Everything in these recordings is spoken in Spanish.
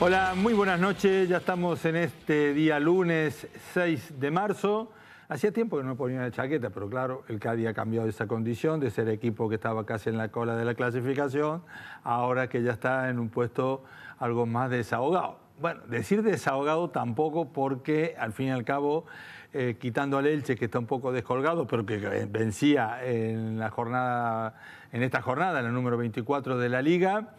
Hola, muy buenas noches. Ya estamos en este día lunes 6 de marzo. Hacía tiempo que no ponía la chaqueta, pero claro, el Cádiz ha cambiado esa condición de ser equipo que estaba casi en la cola de la clasificación, ahora que ya está en un puesto algo más desahogado. Bueno, decir desahogado tampoco porque al fin y al cabo, eh, quitando al Elche que está un poco descolgado, pero que vencía en la jornada, en esta jornada, en el número 24 de la liga,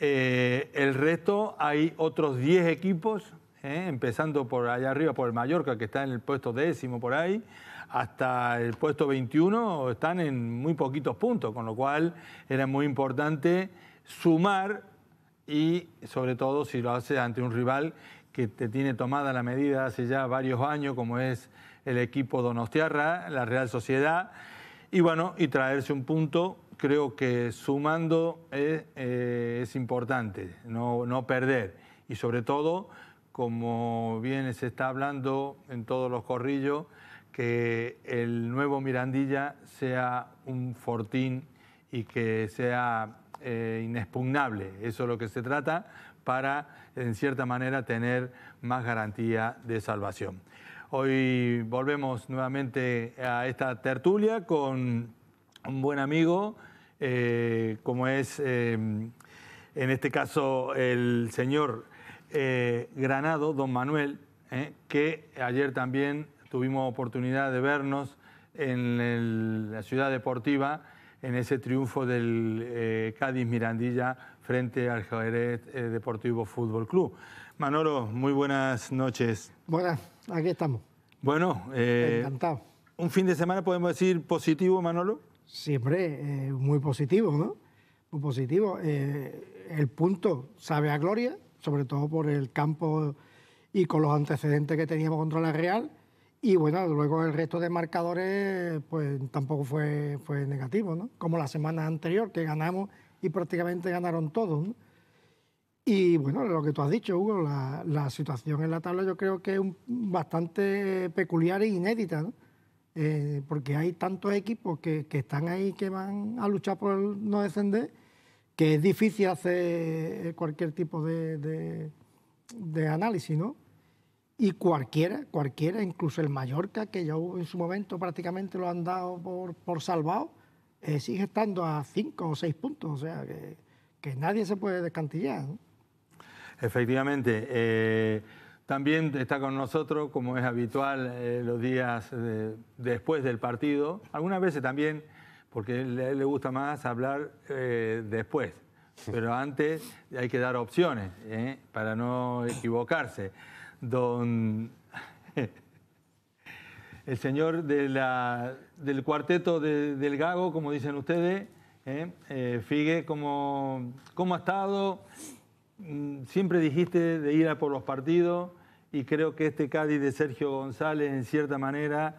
eh, el resto hay otros 10 equipos, eh, empezando por allá arriba, por el Mallorca, que está en el puesto décimo por ahí, hasta el puesto 21, están en muy poquitos puntos, con lo cual era muy importante sumar y sobre todo si lo haces ante un rival que te tiene tomada la medida hace ya varios años, como es el equipo Donostiarra, la Real Sociedad, y bueno, y traerse un punto creo que sumando eh, eh, es, importante, no, perder. Y sobre todo, como bien se está hablando en todos los corrillos, que el nuevo Mirandilla sea un fortín y que sea eh, inexpugnable. Eso es lo que se trata para, en cierta manera, tener más garantía de salvación. Hoy volvemos nuevamente a esta tertulia con un buen amigo, eh, como es em, en este caso el señor eh, Granado, don Manuel, eh, que ayer también tuvimos oportunidad de vernos en la ciudad deportiva en ese triunfo del Cádiz Mirandilla frente al Jerez Deportivo Fútbol Club. Manolo, muy buenas noches. Buenas, aquí estamos. Bueno, encantado. Un fin de semana podemos decir positivo, Manolo siempre eh, muy positivo, ¿no? Muy positivo. Eh, el punto sabe a gloria, sobre todo por el campo y con los antecedentes que teníamos contra la Real. Y bueno, luego el resto de marcadores, pues tampoco fue, fue negativo, ¿no? Como la semana anterior, que ganamos y prácticamente ganaron todos, Y bueno, lo que tú has dicho, Hugo, la, la situación en la tabla yo creo que es bastante peculiar e inédita, ¿no? Eh, porque hay tantos equipos que, están ahí que van a luchar por no descender, que es difícil hacer eh, cualquier tipo de, análisis, ¿no? Y cualquiera, cualquiera, incluso el Mallorca, que ya en su momento prácticamente lo han dado por, salvado, eh, sigue estando a cinco o seis puntos, o sea, que, nadie se puede descantillar. Efectivamente. También está con nosotros, como es habitual, eh, los días después del partido. Algunas veces también, porque a él le gusta más hablar eh, después. Pero antes hay que dar opciones eh, para no equivocarse. Don. El señor de del cuarteto del Gago, como dicen ustedes, Figue, como ¿cómo ha estado? Mm, siempre dijiste de ir a por los partidos y creo que este Cádiz de Sergio González, en cierta manera,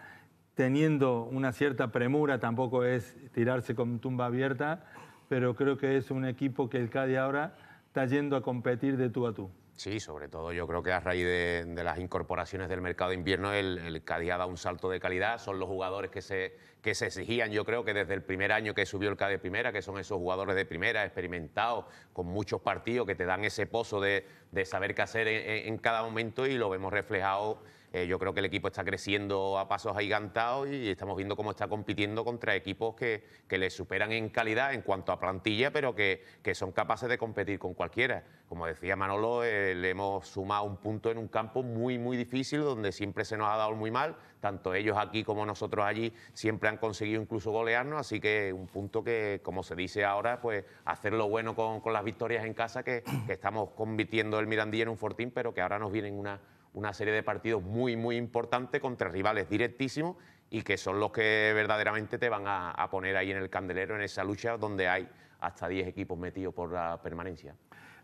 teniendo una cierta premura, tampoco es tirarse con tumba abierta, pero creo que es un equipo que el Cádiz ahora está yendo a competir de tú a tú. Sí, sobre todo yo creo que a raíz de, las incorporaciones del mercado de invierno el, el Cádiz ha dado un salto de calidad, son los jugadores que se, que se exigían, yo creo que desde el primer año que subió el Cádiz primera, que son esos jugadores de primera, experimentados, con muchos partidos, que te dan ese pozo de, saber qué hacer en, cada momento y lo vemos reflejado eh, yo creo que el equipo está creciendo a pasos agigantados y estamos viendo cómo está compitiendo contra equipos que, que le superan en calidad en cuanto a plantilla, pero que, que son capaces de competir con cualquiera. Como decía Manolo, eh, le hemos sumado un punto en un campo muy, muy difícil, donde siempre se nos ha dado muy mal. Tanto ellos aquí como nosotros allí siempre han conseguido incluso golearnos, así que un punto que, como se dice ahora, pues hacer lo bueno con, las victorias en casa, que, estamos convirtiendo el Mirandilla en un fortín, pero que ahora nos vienen una una serie de partidos muy, muy importantes contra rivales directísimos y que son los que verdaderamente te van a, poner ahí en el candelero, en esa lucha donde hay hasta 10 equipos metidos por la permanencia.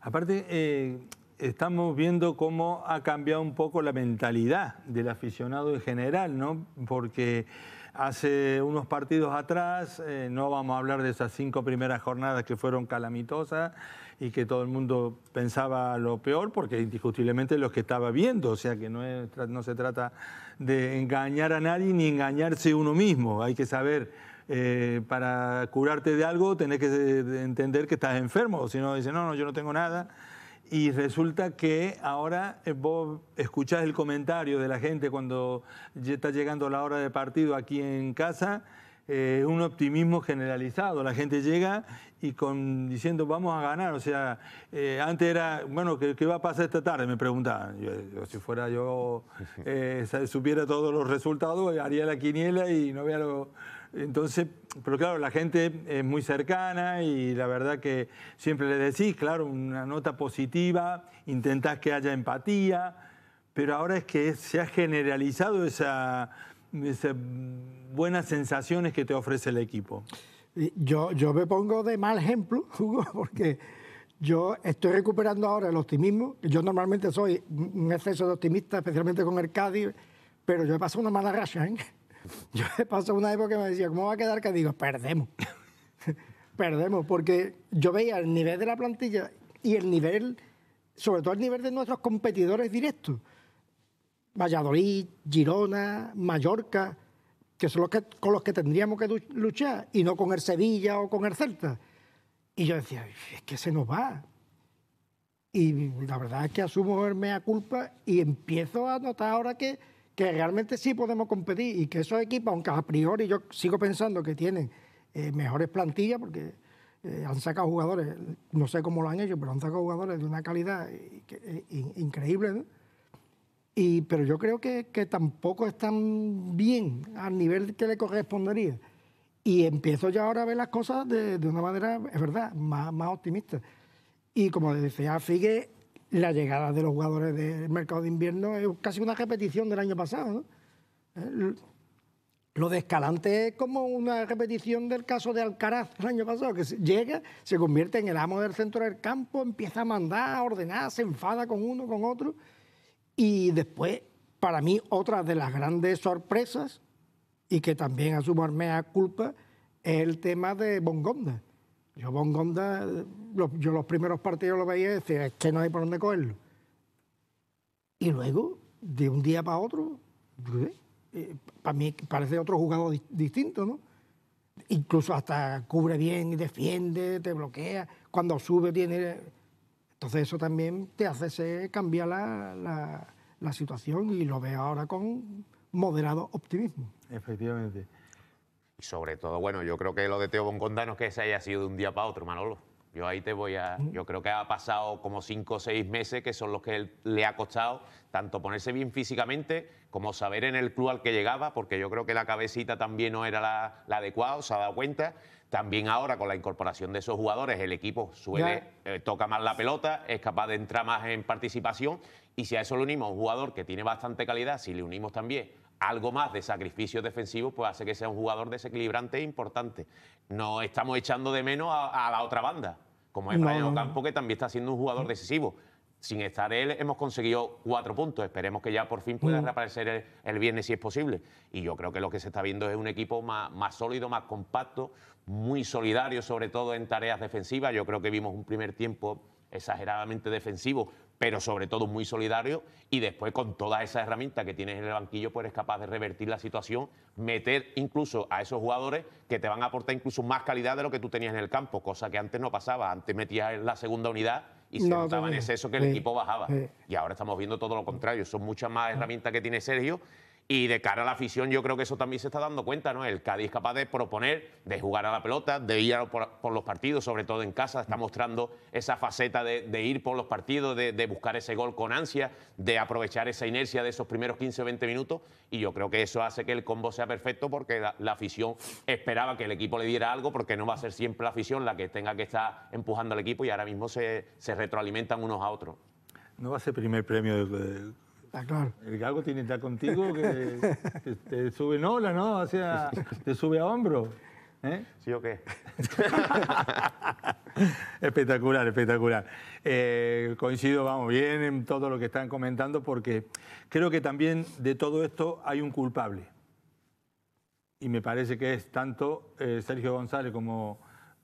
Aparte, eh, estamos viendo cómo ha cambiado un poco la mentalidad del aficionado en general, ¿no? Porque hace unos partidos atrás, eh, no vamos a hablar de esas cinco primeras jornadas que fueron calamitosas, y que todo el mundo pensaba lo peor, porque indiscutiblemente los que estaba viendo, o sea que no, no se trata de engañar a nadie ni engañarse uno mismo, hay que saber eh, para curarte de algo tenés que eh, entender que estás enfermo, si no dices, no, no, yo no tengo nada. Y resulta que ahora eh, vos escuchás el comentario de la gente cuando ya está llegando la hora de partido aquí en casa eh, un optimismo generalizado. La gente llega y diciendo vamos a ganar. O sea, eh, antes era, bueno, ¿qué, va a pasar esta tarde? Me preguntaban. si fuera yo, eh, supiera todos los resultados, haría la quiniela y no vea lo... Entonces, pero claro, la gente es muy cercana y la verdad que siempre le decís, claro, una nota positiva, intentás que haya empatía, pero ahora es que se ha generalizado esa buenas sensaciones que te ofrece el equipo. Yo, yo me pongo de mal ejemplo, Hugo, porque yo estoy recuperando ahora el optimismo. Yo normalmente soy un exceso de optimista, especialmente con el Cádiz, pero yo he pasado una mala racha. ¿eh? Yo he pasado una época que me decía, ¿cómo va a quedar que digo? Perdemos. Perdemos, porque yo veía el nivel de la plantilla y el nivel, sobre todo el nivel de nuestros competidores directos. Valladolid, Girona, Mallorca, que son los con los que tendríamos que luchar, y no con el Sevilla o con el Celta. Y yo decía, es que se nos va. Y la verdad es que asumo el mea culpa y empiezo a notar ahora que, que realmente sí podemos competir y que esos equipos, aunque a priori yo sigo pensando que tienen eh, mejores plantillas, porque eh, han sacado jugadores, no sé cómo lo han hecho, pero han sacado jugadores de una calidad eh, increíble, y, pero yo creo que, que tampoco están bien al nivel que le correspondería. Y empiezo ya ahora a ver las cosas de, de una manera, es verdad, más, más optimista. Y como decía Figue, la llegada de los jugadores del mercado de invierno es casi una repetición del año pasado. ¿no? Eh, lo de Escalante es como una repetición del caso de Alcaraz el año pasado, que llega, se convierte en el amo del centro del campo, empieza a mandar, a ordenar, se enfada con uno, con otro. Y después, para mí, otra de las grandes sorpresas, y que también asumo a culpa, es el tema de Bongonda. Yo Bongonda, yo los primeros partidos lo veía y decía, es que no hay por dónde cogerlo. Y luego, de un día para otro, ¿eh? para mí parece otro jugador distinto, ¿no? Incluso hasta cubre bien, y defiende, te bloquea, cuando sube tiene entonces eso también te hace cambiar la, situación y lo veo ahora con moderado optimismo. Efectivamente. Y sobre todo, bueno, yo creo que lo de Teo Bonconda es que se haya sido de un día para otro, Manolo. Yo ahí te voy a. Mm. Yo creo que ha pasado como cinco o seis meses, que son los que le ha costado tanto ponerse bien físicamente como saber en el club al que llegaba, porque yo creo que la cabecita también no era la, la adecuada, se ha dado cuenta. También ahora con la incorporación de esos jugadores, el equipo suele eh, toca más la pelota, es capaz de entrar más en participación y si a eso le unimos a un jugador que tiene bastante calidad, si le unimos también algo más de sacrificio defensivos, pues hace que sea un jugador desequilibrante e importante. No estamos echando de menos a, la otra banda, como es no, Campo que también está siendo un jugador decisivo sin estar él, hemos conseguido cuatro puntos. Esperemos que ya por fin pueda mm. reaparecer el, viernes si es posible. Y yo creo que lo que se está viendo es un equipo más, sólido, más compacto, muy solidario, sobre todo en tareas defensivas. Yo creo que vimos un primer tiempo exageradamente defensivo, pero sobre todo muy solidario. Y después, con todas esas herramientas que tienes en el banquillo, pues eres capaz de revertir la situación, meter incluso a esos jugadores que te van a aportar incluso más calidad de lo que tú tenías en el campo, cosa que antes no pasaba. Antes metías en la segunda unidad y se notaba en exceso que el equipo bajaba. Y ahora estamos viendo todo lo contrario. Son muchas más herramientas que tiene Sergio y de cara a la afición, yo creo que eso también se está dando cuenta, ¿no? El Cádiz capaz de proponer, de jugar a la pelota, de ir por, los partidos, sobre todo en casa, está mostrando esa faceta de, ir por los partidos, de, buscar ese gol con ansia, de aprovechar esa inercia de esos primeros 15 o 20 minutos. Y yo creo que eso hace que el combo sea perfecto porque la, afición esperaba que el equipo le diera algo, porque no va a ser siempre la afición la que tenga que estar empujando al equipo y ahora mismo se, retroalimentan unos a otros. No va a ser primer premio de Ah, El gago tiene que estar contigo que te, sube en ola, ¿no? O te sube a hombro. ¿eh? ¿Sí o qué? espectacular, espectacular. Eh, coincido, vamos, bien en todo lo que están comentando porque creo que también de todo esto hay un culpable. Y me parece que es tanto eh, Sergio González como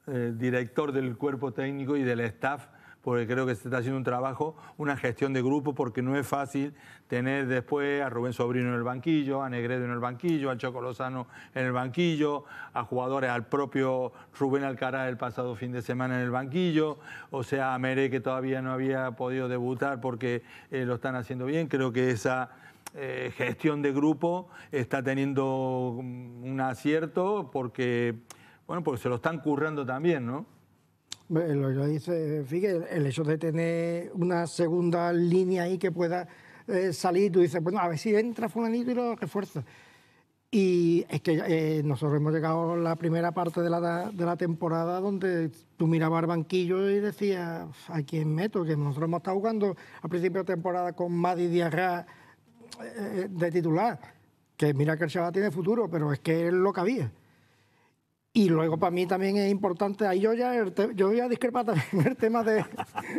director del cuerpo técnico y del staff porque creo que se está haciendo un trabajo, una gestión de grupo, porque no es fácil tener después a Rubén Sobrino en el banquillo, a Negredo en el banquillo, a Choco Lozano en el banquillo, a jugadores, al propio Rubén Alcaraz el pasado fin de semana en el banquillo, o sea, a Meré que todavía no había podido debutar porque eh, lo están haciendo bien. Creo que esa... Eh, gestión de grupo está teniendo un acierto porque, bueno, porque se lo están currando también, ¿no? Eh, lo dice, fíjate, el hecho de tener una segunda línea ahí que pueda eh, salir, tú dices, bueno, a ver si entra fulanito y lo refuerza. Y es que eh, nosotros hemos llegado a la primera parte de la, de temporada donde tú mirabas al banquillo y decías, ¿a quién meto? Que nosotros hemos estado jugando al principio de temporada con Madi Diarra de titular, que mira que el chaval tiene futuro, pero es que es lo que había. Y luego para mí también es importante, ahí yo ya, yo a discrepar también en el tema de...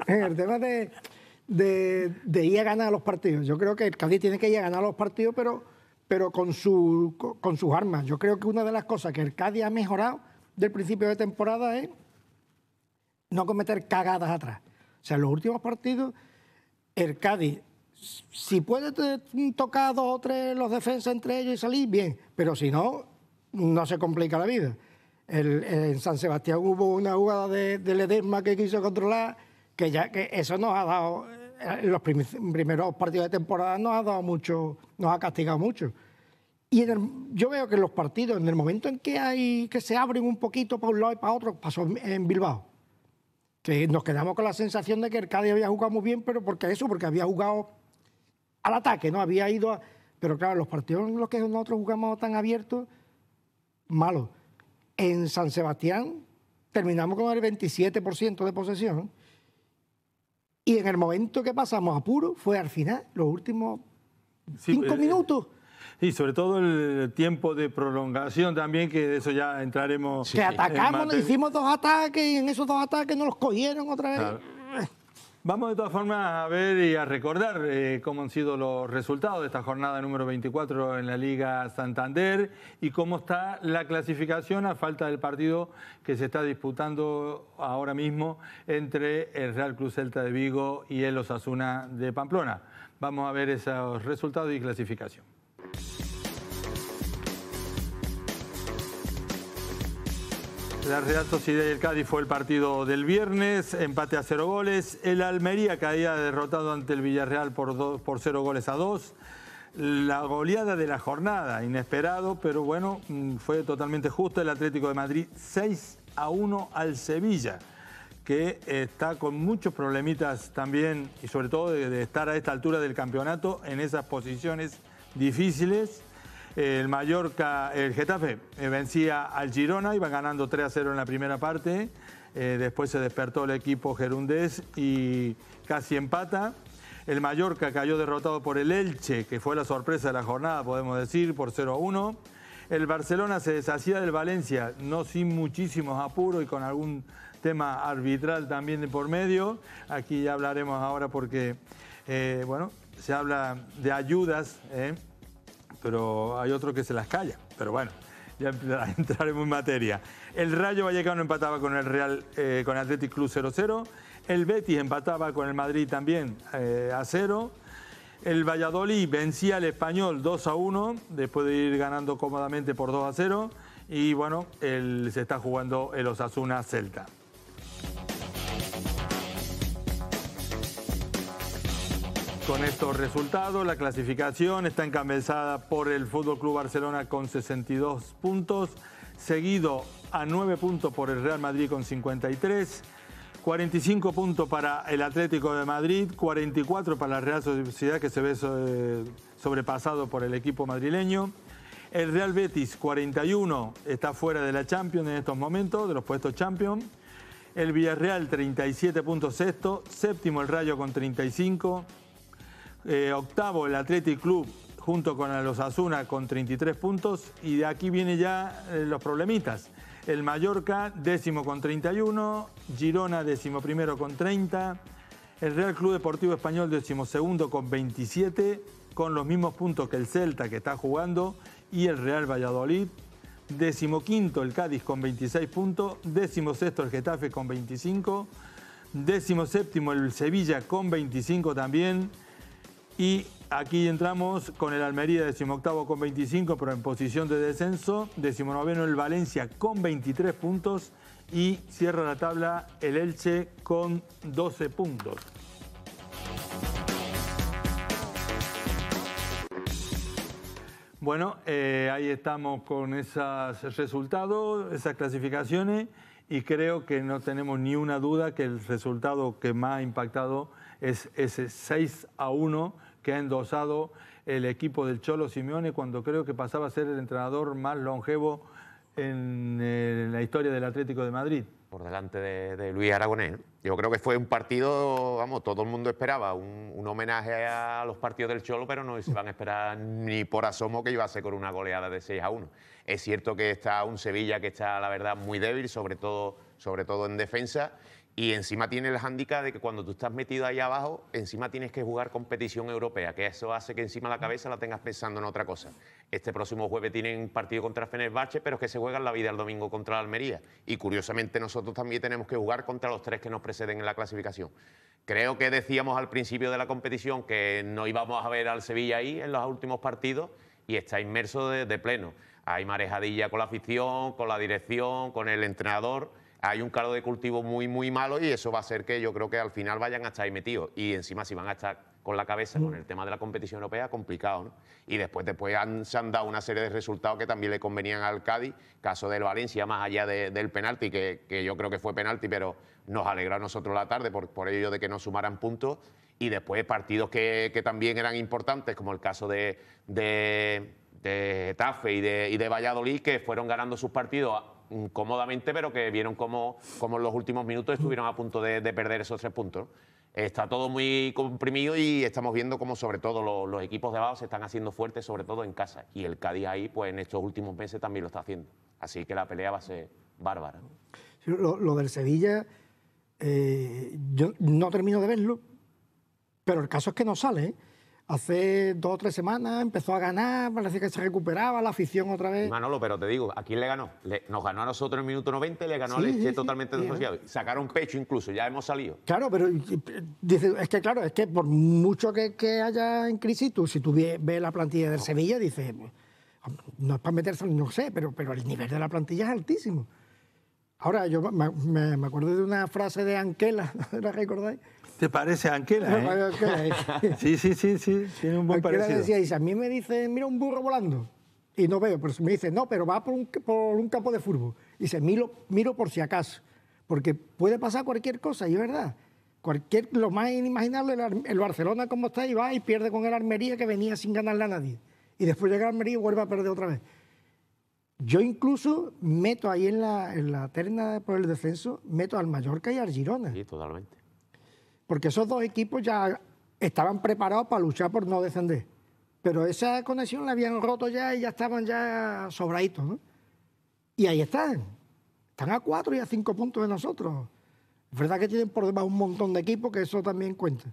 el tema de de, ir a ganar los partidos. Yo creo que el Cádiz tiene que ir a ganar los partidos, pero, pero con, su, con sus armas. Yo creo que una de las cosas que el Cádiz ha mejorado del principio de temporada es no cometer cagadas atrás. O sea, en los últimos partidos, el Cádiz, si puede tocar dos o tres los defensas entre ellos y salir, bien, pero si no, no se complica la vida en San Sebastián hubo una jugada de, Ledesma que quiso controlar, que ya que eso nos ha dado, en eh, los primeros partidos de temporada nos ha dado mucho, nos ha castigado mucho. Y yo veo que los partidos, en el momento en que hay que se abren un poquito para un lado y para otro, pasó en Bilbao. Que nos quedamos con la sensación de que el Cádiz había jugado muy bien, pero porque eso, porque había jugado al ataque, ¿no? Había ido a... Pero claro, los partidos en los que nosotros jugamos tan abiertos, malos. En San Sebastián terminamos con el 27% de posesión. Y en el momento que pasamos a puro fue al final, los últimos cinco eh, minutos. Eh, y sobre todo el tiempo de prolongación también, que de eso ya entraremos. Que atacamos, hicimos dos ataques y en esos dos ataques nos los cogieron otra vez. Vamos de todas formas a ver y a recordar eh, cómo han sido los resultados de esta jornada número 24 en la Liga Santander y cómo está la clasificación a falta del partido que se está disputando ahora mismo entre el Real Club Celta de Vigo y el Osasuna de Pamplona. Vamos a ver esos resultados y clasificación. La Real Sociedad y el Cádiz fue el partido del viernes, empate a cero goles. El Almería caía derrotado ante el Villarreal por, por cero goles a dos. La goleada de la jornada, inesperado, pero bueno, mm, fue totalmente justo. El Atlético de Madrid 6 a 1 al Sevilla, que está con muchos problemitas también y sobre todo de estar a esta altura del campeonato en esas posiciones difíciles el Mallorca, el Getafe, eh, vencía al Girona, iba ganando 3 a 0 en la primera parte. Eh, después se despertó el equipo gerundés y casi empata. El Mallorca cayó derrotado por el Elche, que fue la sorpresa de la jornada, podemos decir, por 0 a 1. El Barcelona se deshacía del Valencia, no sin muchísimos apuros y con algún tema arbitral también de por medio. Aquí ya hablaremos ahora porque, eh, bueno, se habla de ayudas pero hay otro que se las calla. Pero bueno, ya entraremos en materia. El Rayo Vallecano empataba con el Real, eh, con el Athletic Club 0-0. El Betis empataba con el Madrid también eh, a 0. El Valladolid vencía al Español 2-1, después de ir ganando cómodamente por 2-0. Y bueno, se está jugando el Osasuna Celta. Con estos resultados, la clasificación está encabezada por el Fútbol Club Barcelona con 62 puntos, seguido a 9 puntos por el Real Madrid con 53. 45 puntos para el Atlético de Madrid, 44 para la Real Sociedad que se ve eh, sobrepasado por el equipo madrileño. El Real Betis 41 está fuera de la Champions en estos momentos, de los puestos Champions. El Villarreal 37 puntos sexto, séptimo el Rayo con 35. Eh, octavo, el Athletic Club junto con los Asuna con 33 puntos y de aquí viene ya eh, los problemitas. El Mallorca décimo con 31, Girona décimo primero con 30, el Real Club Deportivo Español décimo segundo con 27, con los mismos puntos que el Celta que está jugando y el Real Valladolid. Décimo quinto el Cádiz con 26 puntos, décimo sexto el Getafe con 25, décimo séptimo el Sevilla con 25 también. Y aquí entramos con el Almería, decimoctavo con 25, pero en posición de descenso. Decimonoveno el Valencia con 23 puntos. Y cierra la tabla el Elche con 12 puntos. Bueno, eh, ahí estamos con esos resultados, esas clasificaciones y creo que no tenemos ni una duda que el resultado que más ha impactado es ese 6 a 1 que ha endosado el equipo del Cholo Simeone cuando creo que pasaba a ser el entrenador más longevo en, eh, la historia del Atlético de Madrid. Por delante de, Luis Aragonés. Yo creo que fue un partido, vamos, todo el mundo esperaba un, homenaje a los partidos del Cholo, pero no se van a esperar ni por asomo que iba a ser con una goleada de 6 a 1. Es cierto que está un Sevilla que está, la verdad, muy débil, sobre todo, sobre todo en defensa y encima tiene el hándicap de que cuando tú estás metido ahí abajo, encima tienes que jugar competición europea, que eso hace que encima la cabeza la tengas pensando en otra cosa. Este próximo jueves tienen partido contra Fenerbahce, pero es que se en la vida el domingo contra Almería. Y curiosamente nosotros también tenemos que jugar contra los tres que nos preceden en la clasificación. Creo que decíamos al principio de la competición que no íbamos a ver al Sevilla ahí en los últimos partidos y está inmerso de, de pleno. Hay marejadilla con la afición, con la dirección, con el entrenador hay un caldo de cultivo muy, muy malo y eso va a hacer que yo creo que al final vayan a estar ahí metidos. Y encima, si van a estar con la cabeza con el tema de la competición europea, complicado, ¿no? Y después, después se han dado una serie de resultados que también le convenían al Cádiz, caso del Valencia, más allá del penalti, que, yo creo que fue penalti, pero nos alegra a nosotros la tarde por, ello de que no sumaran puntos. Y después partidos que, también eran importantes, como el caso de, de, y de, y de Valladolid, que fueron ganando sus partidos cómodamente, pero que vieron cómo, en los últimos minutos estuvieron a punto de, perder esos tres puntos. Está todo muy comprimido y estamos viendo cómo sobre todo los, equipos de abajo se están haciendo fuertes, sobre todo en casa. Y el Cádiz ahí, pues en estos últimos meses también lo está haciendo. Así que la pelea va a ser bárbara. lo, del Sevilla, eh, yo no termino de verlo, pero el caso es que no sale. ¿eh? hace dos o tres semanas empezó a ganar, parece que se recuperaba la afición otra vez. Manolo, pero te digo, ¿a quién le ganó? nos ganó a nosotros en el minuto 90 le ganó a Leche totalmente demasiado. Sacaron pecho incluso, ya hemos salido. Claro, pero es que claro, es que por mucho que, que haya en crisis, si tú ves, la plantilla del Sevilla, dices, no es para meterse, no sé, pero, pero el nivel de la plantilla es altísimo. Ahora, yo me, me acuerdo de una frase de Anquela, ¿la recordáis? Te parece a Anquela, ¿eh? eh. sí, sí, sí, sí, tiene un buen Anquela a mí me dice, mira un burro volando. Y no veo, pero me dice, no, pero va por un, por un campo de fútbol. Dice, miro, miro por si acaso, porque puede pasar cualquier cosa, y es verdad. Cualquier, lo más inimaginable, el, Barcelona como está y va y pierde con el Armería que venía sin ganarle a nadie. Y después llega el Armería y vuelve a perder otra vez. Yo incluso meto ahí en la, en la terna por el descenso, meto al Mallorca y al Girona. Sí, totalmente porque esos dos equipos ya estaban preparados para luchar por no descender. Pero esa conexión la habían roto ya y ya estaban ya sobraditos, ¿no? Y ahí están. Están a cuatro y a cinco puntos de nosotros. Es verdad que tienen por debajo un montón de equipos, que eso también cuenta.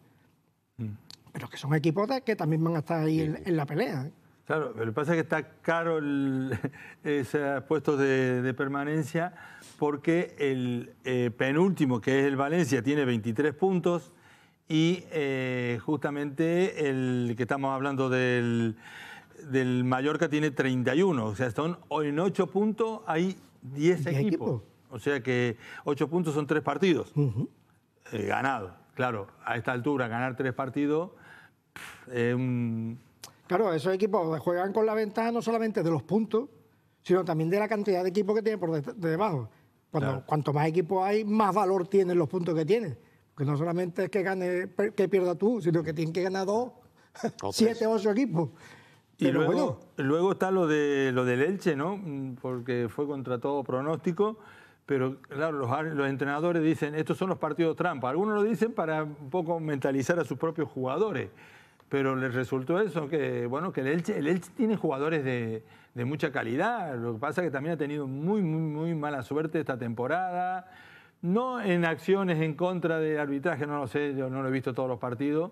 Mm. Pero que son equipos que también van a estar ahí en, la pelea. ¿eh? Claro, lo que pasa es que está caro esos puestos de, permanencia porque el eh, penúltimo, que es el Valencia, tiene 23 puntos y eh, justamente el que estamos hablando del, del, Mallorca tiene 31. O sea, son, en 8 puntos hay 10 equipos. O sea que 8 puntos son 3 partidos eh, Ganado, ganados. Claro, a esta altura ganar 3 partidos es un Claro, esos equipos juegan con la ventaja no solamente de los puntos, sino también de la cantidad de equipos que tienen por debajo. Cuando, Cuanto más equipos hay, más valor tienen los puntos que tienen. Porque no solamente es que gane, que pierda tú, sino que tienen que ganar dos, o siete, ocho equipos. Y luego, luego está lo de lo del Elche, ¿no? Porque fue contra todo pronóstico. Pero claro, los, los, entrenadores dicen, estos son los partidos trampa. Algunos lo dicen para un poco mentalizar a sus propios jugadores pero les resultó eso, que bueno, que el Elche, tiene jugadores de, mucha calidad, lo que pasa es que también ha tenido muy, muy, muy mala suerte esta temporada, no en acciones en contra de arbitraje, no lo sé, yo no lo he visto todos los partidos,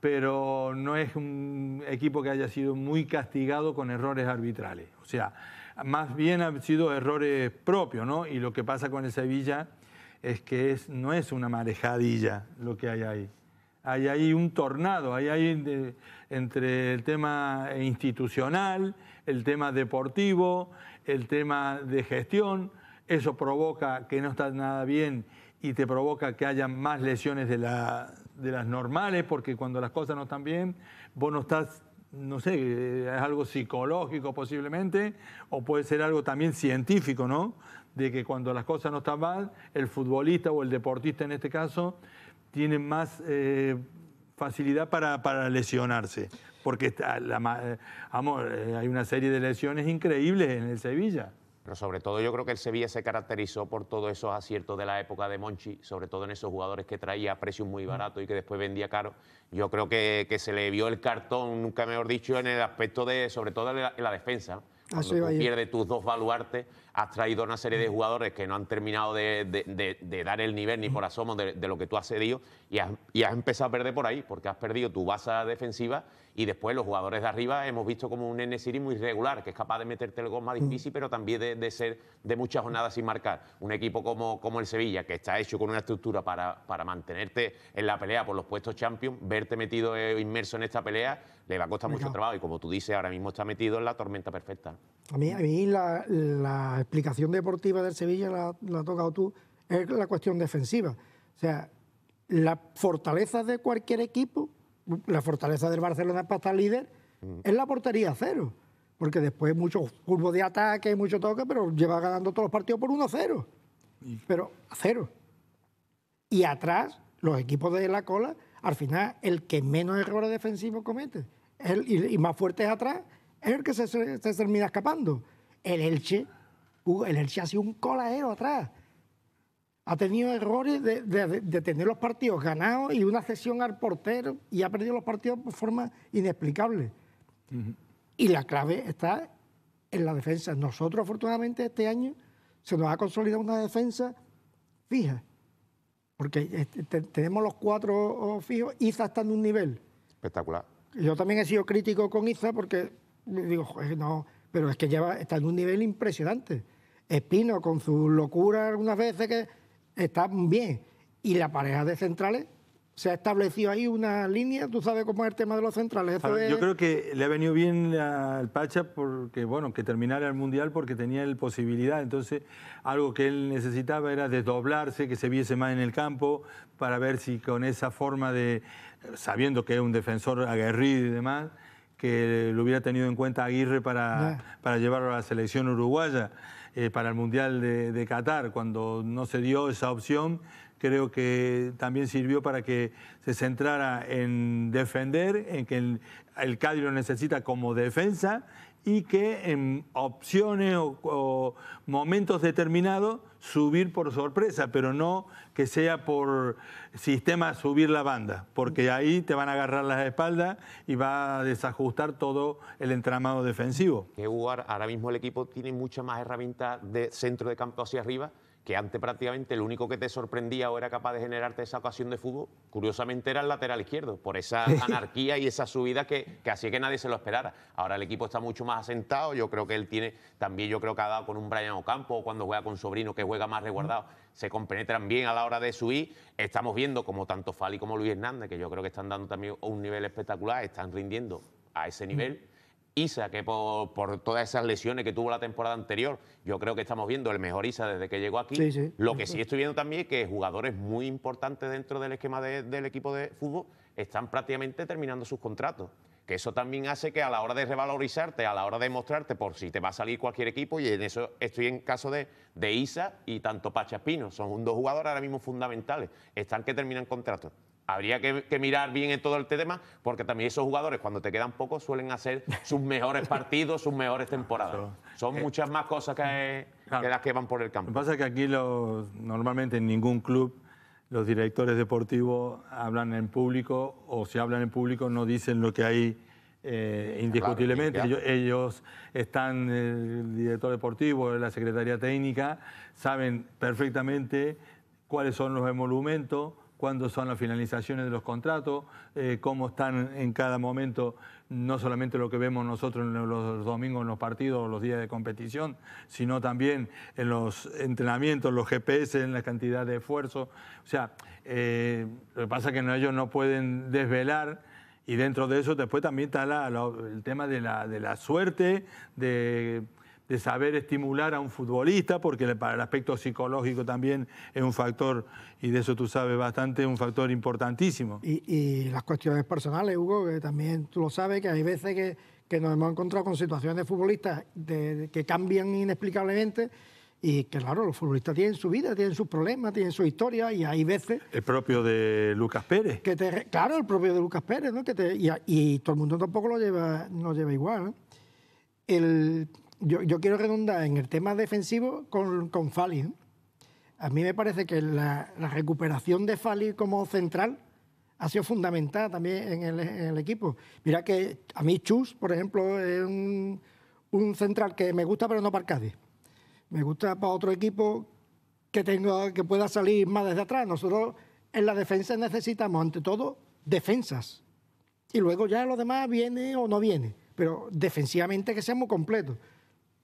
pero no es un equipo que haya sido muy castigado con errores arbitrales, o sea, más bien han sido errores propios, ¿no? Y lo que pasa con el Sevilla es que es, no es una marejadilla lo que hay ahí hay ahí un tornado, hay ahí eh, entre el tema eh, institucional, el tema deportivo, el tema de gestión, eso provoca que no estás nada bien y te provoca que haya más lesiones de, la, de las normales, porque cuando las cosas no están bien, vos no estás no sé, eh, es algo psicológico posiblemente, o puede ser algo también científico, ¿no? De que cuando las cosas no están mal, el futbolista o el deportista en este caso tienen más eh, facilidad para, lesionarse. Porque está la, eh, eh, hay una serie de lesiones increíbles en el Sevilla. Pero sobre todo yo creo que el Sevilla se caracterizó por todos esos aciertos de la época de Monchi, sobre todo en esos jugadores que traía a precios muy baratos y que después vendía caro. Yo creo que, se le vio el cartón, nunca mejor dicho, en el aspecto de, sobre todo en la defensa. Cuando tus dos baluartes, has traído una serie de jugadores que no han terminado de, dar el nivel ni por asomo de, lo que tú has cedido y has, y has empezado a perder por ahí, porque has perdido tu base defensiva y después los jugadores de arriba hemos visto como un Siri muy irregular que es capaz de meterte el gol más mm. difícil, pero también de, ser de muchas jornadas sin marcar. Un equipo como, como el Sevilla, que está hecho con una estructura para, mantenerte en la pelea por los puestos Champions, verte metido eh, inmerso en esta pelea, le va a costar mucho trabajo. Y como tú dices, ahora mismo está metido en la tormenta perfecta. A mí, la, explicación deportiva del Sevilla la, ha tocado tú, es la cuestión defensiva. O sea, las fortalezas de cualquier equipo la fortaleza del Barcelona para estar líder mm. es la portería cero. Porque después mucho curvo de ataque, y mucho toque, pero lleva ganando todos los partidos por 1-0. Pero a cero. Y atrás, los equipos de la cola, al final, el que menos errores defensivos comete el, y, más fuerte atrás, es el que se, termina escapando. El Elche, uh, el Elche ha sido un coladero atrás ha tenido errores de, tener los partidos ganados y una cesión al portero y ha perdido los partidos de forma inexplicable. Y la clave está en la defensa. Nosotros, afortunadamente, este año se nos ha consolidado una defensa fija, porque este, tenemos los cuatro fijos. Iza está en un nivel. Espectacular. Yo también he sido crítico con Iza porque digo, no, pero es que lleva, está en un nivel impresionante. Espino, con su locura algunas veces que está bien. Y la pareja de centrales se ha establecido ahí una línea, tú sabes cómo es el tema de los centrales. Yo creo que le ha venido bien al Pacha porque, bueno, que terminara el Mundial porque tenía la posibilidad, entonces algo que él necesitaba era desdoblarse, que se viese más en el campo, para ver si con esa forma de, sabiendo que es un defensor aguerrido y demás, que lo hubiera tenido en cuenta Aguirre para, para llevarlo a la selección uruguaya. Eh, para el Mundial de, Qatar, cuando no se dio esa opción, creo que también sirvió para que se centrara en defender, en que el, el Cádiz lo necesita como defensa y que en em, opciones o, momentos determinados subir por sorpresa, pero no que sea por sistema subir la banda, porque ahí te van a agarrar las espaldas y va a desajustar todo el entramado defensivo. Que ahora mismo el equipo tiene mucha más herramienta de centro de campo hacia arriba que antes prácticamente el único que te sorprendía o era capaz de generarte esa ocasión de fútbol, curiosamente era el lateral izquierdo, por esa anarquía y esa subida que, que hacía que nadie se lo esperara. Ahora el equipo está mucho más asentado, yo creo que él tiene, también yo creo que ha dado con un Brian Ocampo, cuando juega con Sobrino, que juega más resguardado, se compenetran bien a la hora de subir. Estamos viendo como tanto Fali como Luis Hernández, que yo creo que están dando también un nivel espectacular, están rindiendo a ese nivel Isa, que por, todas esas lesiones que tuvo la temporada anterior, yo creo que estamos viendo el mejor Isa desde que llegó aquí. Lo que sí estoy viendo también es que jugadores muy importantes dentro del esquema del equipo de fútbol están prácticamente terminando sus contratos. Que eso también hace que a la hora de revalorizarte, a la hora de mostrarte por si te va a salir cualquier equipo, y en eso estoy en caso de, Isa y tanto Pachapino, son dos jugadores ahora mismo fundamentales, están que terminan contratos habría que, mirar bien en todo el este tema, porque también esos jugadores, cuando te quedan pocos, suelen hacer sus mejores partidos, sus mejores temporadas. Son eh, muchas más cosas que, eh, las que van por el campo. Lo que pasa es que aquí los, normalmente en ningún club los directores deportivos hablan en público o si hablan en público no dicen lo que hay eh, indiscutiblemente. ellos, ellos, están, el director deportivo, la secretaría técnica, saben perfectamente cuáles son los emolumentos cuándo son las finalizaciones de los contratos, eh, cómo están en cada momento, no solamente lo que vemos nosotros en los, domingos en los partidos o los días de competición, sino también en los entrenamientos, los GPS, en la cantidad de esfuerzo. O sea, eh, lo que pasa es que ellos no pueden desvelar. Y dentro de eso después también está el tema de la, de la suerte, de de saber estimular a un futbolista, porque para el aspecto psicológico también es un factor, y de eso tú sabes bastante, un factor importantísimo. Y, las cuestiones personales, Hugo, que también tú lo sabes, que hay veces que, nos hemos encontrado con situaciones de futbolistas que cambian inexplicablemente. Y que, claro, los futbolistas tienen su vida, tienen sus problemas, tienen su historia y hay veces... El propio de Lucas Pérez. Que te, claro, el propio de Lucas Pérez, ¿no? Que y, todo el mundo tampoco lo lleva, no lleva igual. El, yo, quiero redundar en el tema defensivo con, con Fali. A mí me parece que la, recuperación de Fali como central ha sido fundamental también en el, equipo. Mira que a mí Chus, por ejemplo, es un, central que me gusta, pero no para Cádiz. Me gusta para otro equipo que, tenga, que pueda salir más desde atrás. Nosotros en la defensa necesitamos, ante todo, defensas. Y luego ya lo demás viene o no viene. Pero defensivamente que seamos completos.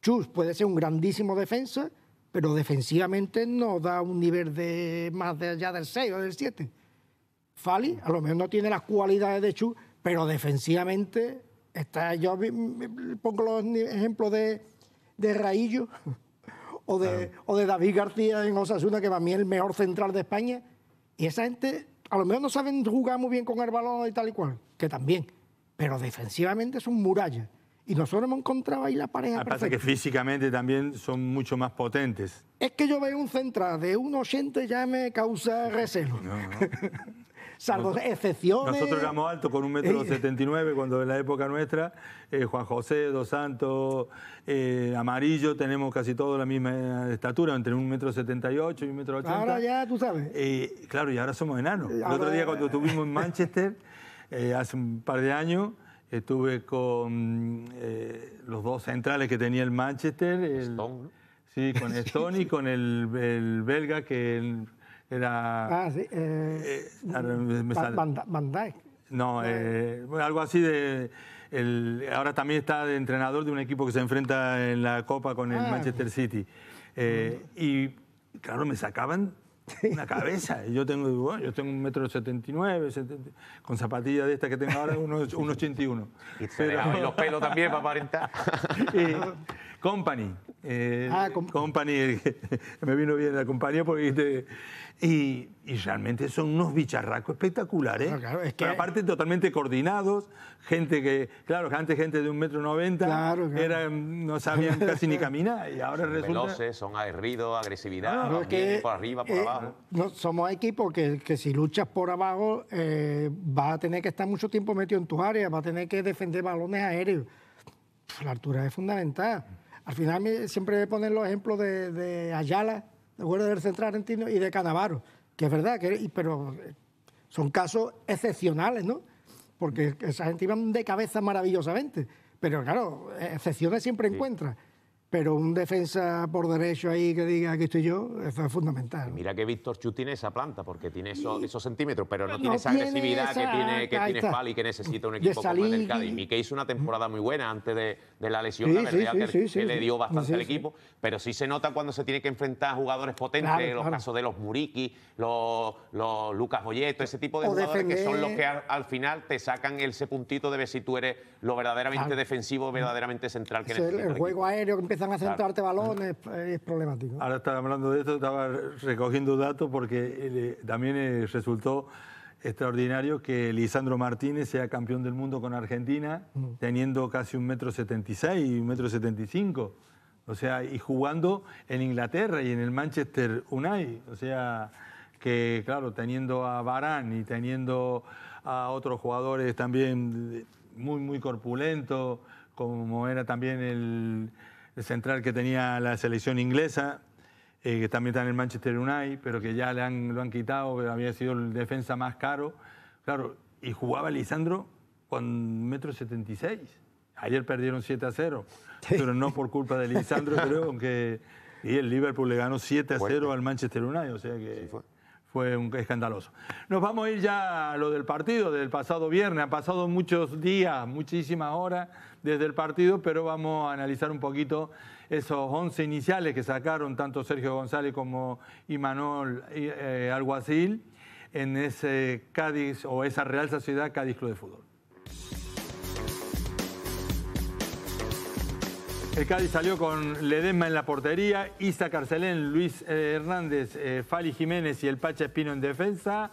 Chus puede ser un grandísimo defensa, pero defensivamente no da un nivel de más de allá del 6 o del 7. Fali a lo mejor no tiene las cualidades de Chus, pero defensivamente está. Yo pongo los ejemplos de, de Raillo o de, o de David García en Osasuna, que para mí es el mejor central de España. Y esa gente a lo mejor no saben jugar muy bien con el balón y tal y cual, que también, pero defensivamente son murallas. Y nosotros hemos encontrado ahí la pareja. Lo pasa que físicamente también son mucho más potentes. Es que yo veo un central de 1,80 y ya me causa recelo. No, no. Salvo excepciones. Nosotros éramos altos con un metro cuando en la época nuestra, eh, Juan José, Dos Santos, eh, Amarillo, tenemos casi todos la misma estatura, entre un metro y un metro Ahora ya, tú sabes. Eh, claro, y ahora somos enanos. El otro día cuando estuvimos en Manchester, hace un par de años estuve con eh, los dos centrales que tenía el Manchester. El, Stone, ¿no? Sí, con Stone y con el, belga que era... Ah, sí. No, algo así de... El, ahora también está de entrenador de un equipo que se enfrenta en la Copa con el ah. Manchester City. Eh, mm. y claro, me sacaban Una cabeza. yo tengo, yo tengo un metro setenta y con zapatillas de estas que tengo ahora, unos, un Y, Pero... los pelos también para aparentar. company eh, ah, me vino bien la compañía porque... y, realmente son unos bicharracos espectaculares, que... aparte totalmente coordinados, gente que, claro, que antes gente de un metro noventa, claro, no sabían casi ni caminar y ahora son resulta... Veloces, son aguerridos, agresividad, por arriba, por eh, abajo. No, somos equipos que, que, si luchas por abajo eh, vas a tener que estar mucho tiempo metido en tu área vas a tener que defender balones aéreos. La altura es fundamental. Al final me, siempre ponen los ejemplos de, Ayala, de Guerra del Central Argentino, y de Canavaro, que es verdad, que, pero eh, son casos excepcionales, ¿no? Porque esa gente iba de cabeza maravillosamente, pero claro, excepciones siempre encuentras. encuentra pero un defensa por derecho ahí que diga que estoy yo, es fundamental. mira que Víctor Chu tiene esa planta, porque tiene esos, centímetros, pero no, tiene esa agresividad que tiene, que y que necesita un equipo como el Cádiz. Y que hizo una temporada muy buena antes de, la lesión, la verdad que, le dio bastante al equipo, pero sí se nota cuando se tiene que enfrentar a jugadores potentes, en los casos de los Muriqui, los, Lucas Boyeto, ese tipo de jugadores que son los que al, final te sacan ese puntito de ver si tú eres lo verdaderamente defensivo, verdaderamente central que necesitas. El, juego aéreo que empieza a centrarte balones, es problemático. Ahora estaba hablando de esto, estaba recogiendo datos porque eh, también eh, resultó extraordinario que Lisandro Martínez sea campeón del mundo con Argentina, mm. teniendo casi un metro setenta y seis, un metro setenta y cinco. O sea, y jugando en Inglaterra y en el Manchester United. O sea, que claro, teniendo a Barán y teniendo a otros jugadores también eh, muy, muy corpulentos, como era también el, el central que tenía la selección inglesa, eh, que también está en el Manchester United, pero que ya le han, lo han quitado, había sido el defensa más caro. Claro, y jugaba Lisandro con metro 76. Ayer perdieron 7 a 0, pero no por culpa de Lisandro, creo, aunque y el Liverpool le ganó 7 a 0 al Manchester United, o sea que fue. un escandaloso. Nos vamos a ir ya a lo del partido del pasado viernes, han pasado muchos días, muchísimas horas, desde el partido, pero vamos a analizar un poquito esos 11 iniciales que sacaron tanto Sergio González como Imanol eh, eh, Alguacil en ese Cádiz o esa Real Sociedad Cádiz Club de Fútbol. El Cádiz salió con Ledesma en la portería, Isa Carcelén, Luis eh, Hernández, Fali Jiménez y el Pacha Espino en defensa.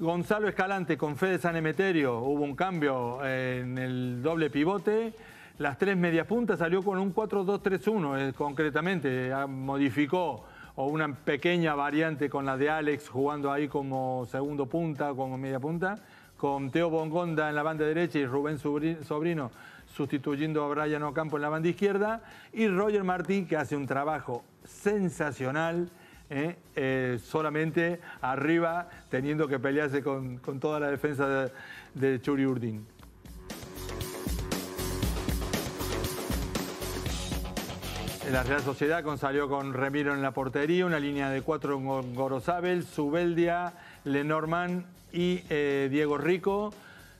Gonzalo Escalante con Fede San Emeterio, hubo un cambio eh, en el doble pivote. Las tres medias puntas salió con un 4-2-3-1, eh, concretamente, ah, modificó o una pequeña variante con la de Alex jugando ahí como segundo punta, como media punta, con Teo Bongonda en la banda derecha y Rubén Sobrino sustituyendo a Brian Ocampo en la banda izquierda, y Roger Martín que hace un trabajo sensacional ¿eh? Eh, solamente arriba teniendo que pelearse con, toda la defensa de, de Churi Urdin. La Real Sociedad consalió con Remiro en la portería, una línea de cuatro con Gorosabel, Subeldia, Lenormand y eh, Diego Rico.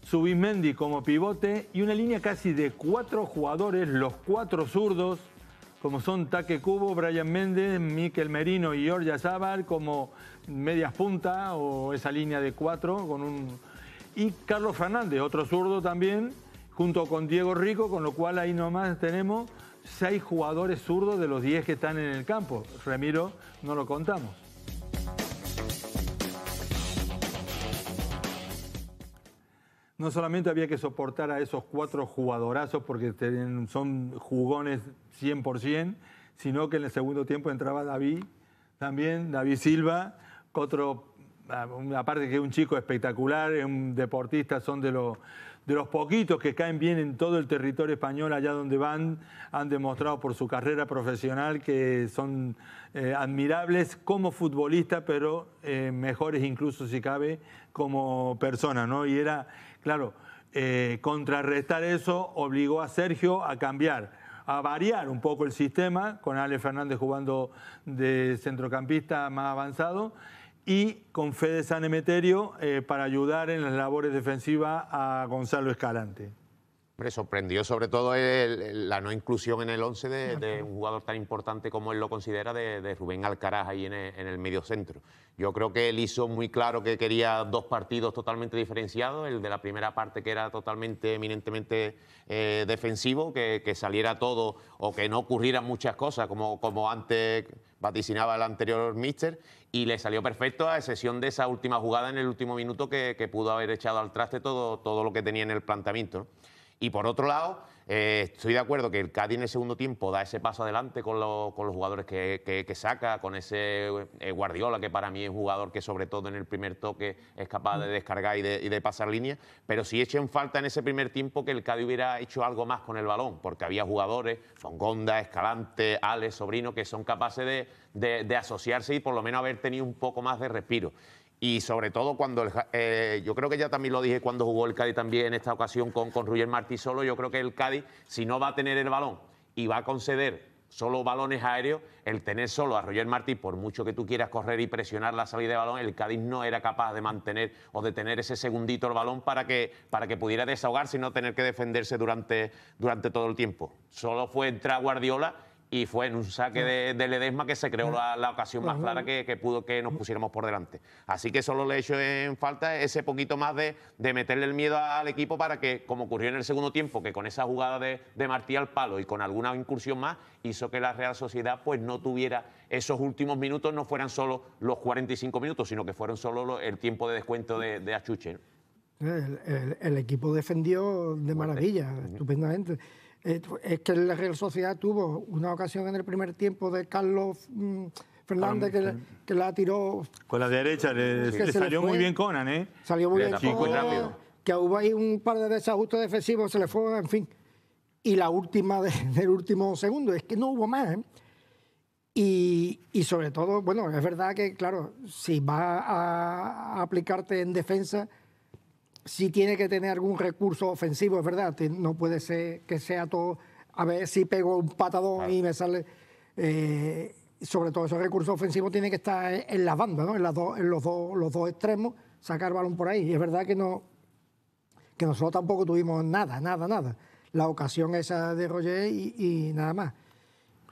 Subismendi como pivote y una línea casi de cuatro jugadores, los cuatro zurdos, como son Taque Cubo, Brian Méndez, Miquel Merino y Georgia Zabal, como medias punta o esa línea de cuatro con un... Y Carlos Fernández, otro zurdo también, junto con Diego Rico, con lo cual ahí nomás tenemos seis jugadores zurdos de los diez que están en el campo. Ramiro no lo contamos. no solamente había que soportar a esos cuatro jugadorazos porque son jugones 100%, sino que en el segundo tiempo entraba David, también David Silva, otro, ah, aparte que es un chico espectacular, es un deportista, son de los, de los poquitos que caen bien en todo el territorio español, allá donde van, han demostrado por su carrera profesional que son eh, admirables como futbolista, pero eh, mejores incluso si cabe como persona, ¿no? Y era Claro, eh, contrarrestar eso obligó a Sergio a cambiar, a variar un poco el sistema, con Ale Fernández jugando de centrocampista más avanzado y con Fede San Emeterio eh, para ayudar en las labores defensivas a Gonzalo Escalante. Me sorprendió sobre todo la no inclusión en el 11 de, un jugador tan importante como él lo considera, de, Rubén Alcaraz ahí en el, medio centro. Yo creo que él hizo muy claro que quería dos partidos totalmente diferenciados, el de la primera parte que era totalmente, eminentemente eh, defensivo, que, saliera todo o que no ocurrieran muchas cosas, como, como antes vaticinaba el anterior míster, y le salió perfecto a excepción de esa última jugada en el último minuto que, pudo haber echado al traste todo, todo lo que tenía en el planteamiento. Y por otro lado, eh, estoy de acuerdo que el Cádiz en el segundo tiempo da ese paso adelante con, los jugadores que, saca, con ese eh, Guardiola, que para mí es un jugador que sobre todo en el primer toque es capaz de mm. descargar y de, pasar línea, pero sí echen en falta en ese primer tiempo que el Cádiz hubiera hecho algo más con el balón, porque había jugadores, Fongonda, Escalante, Ale, Sobrino, que son capaces de, de asociarse y por lo menos haber tenido un poco más de respiro. Y sobre todo cuando, eh, yo creo que ya también lo dije cuando jugó el Cádiz también en esta ocasión con, con Ruyer Martí solo, yo creo que el Cádiz, si no va a tener el balón y va a conceder solo balones aéreos, el tener solo a Roger Martí, por mucho que tú quieras correr y presionar la salida de balón, el Cádiz no era capaz de mantener o de tener ese segundito el balón para que, para que pudiera desahogarse y no tener que defenderse durante, durante todo el tiempo. Solo fue entrar Guardiola y fue en un saque de, Ledesma que se creó la, ocasión más clara que, pudo que nos pusiéramos por delante. Así que solo le he hecho en falta ese poquito más de, meterle el miedo al equipo para que, como ocurrió en el segundo tiempo, que con esa jugada de, Martí al palo y con alguna incursión más, hizo que la Real Sociedad pues no tuviera esos últimos minutos, no fueran solo los 45 minutos, sino que fueron solo el tiempo de descuento de, Achuche. El, equipo defendió de maravilla, estupendamente. Eh, es que la Real Sociedad tuvo una ocasión en el primer tiempo de Carlos mm, Fernández que, la tiró. Con la derecha, le, salió muy bien Conan, ¿eh? Salió muy bien Conan, Que hubo ahí un par de desajustes defensivos, se le fue, en fin. Y la última del último segundo, es que no hubo más. ¿eh? Y, sobre todo, bueno, es verdad que, claro, si vas a aplicarte en defensa si tiene que tener algún recurso ofensivo, es verdad, no puede ser que sea todo, a ver si pego un patadón y me sale... Eh, sobre todo esos recursos ofensivos tiene que estar en la banda, en, en los, dos extremos, sacar balón por ahí. Y es verdad que, no, que nosotros tampoco tuvimos nada, nada, nada. La ocasión esa de Roger y, nada más.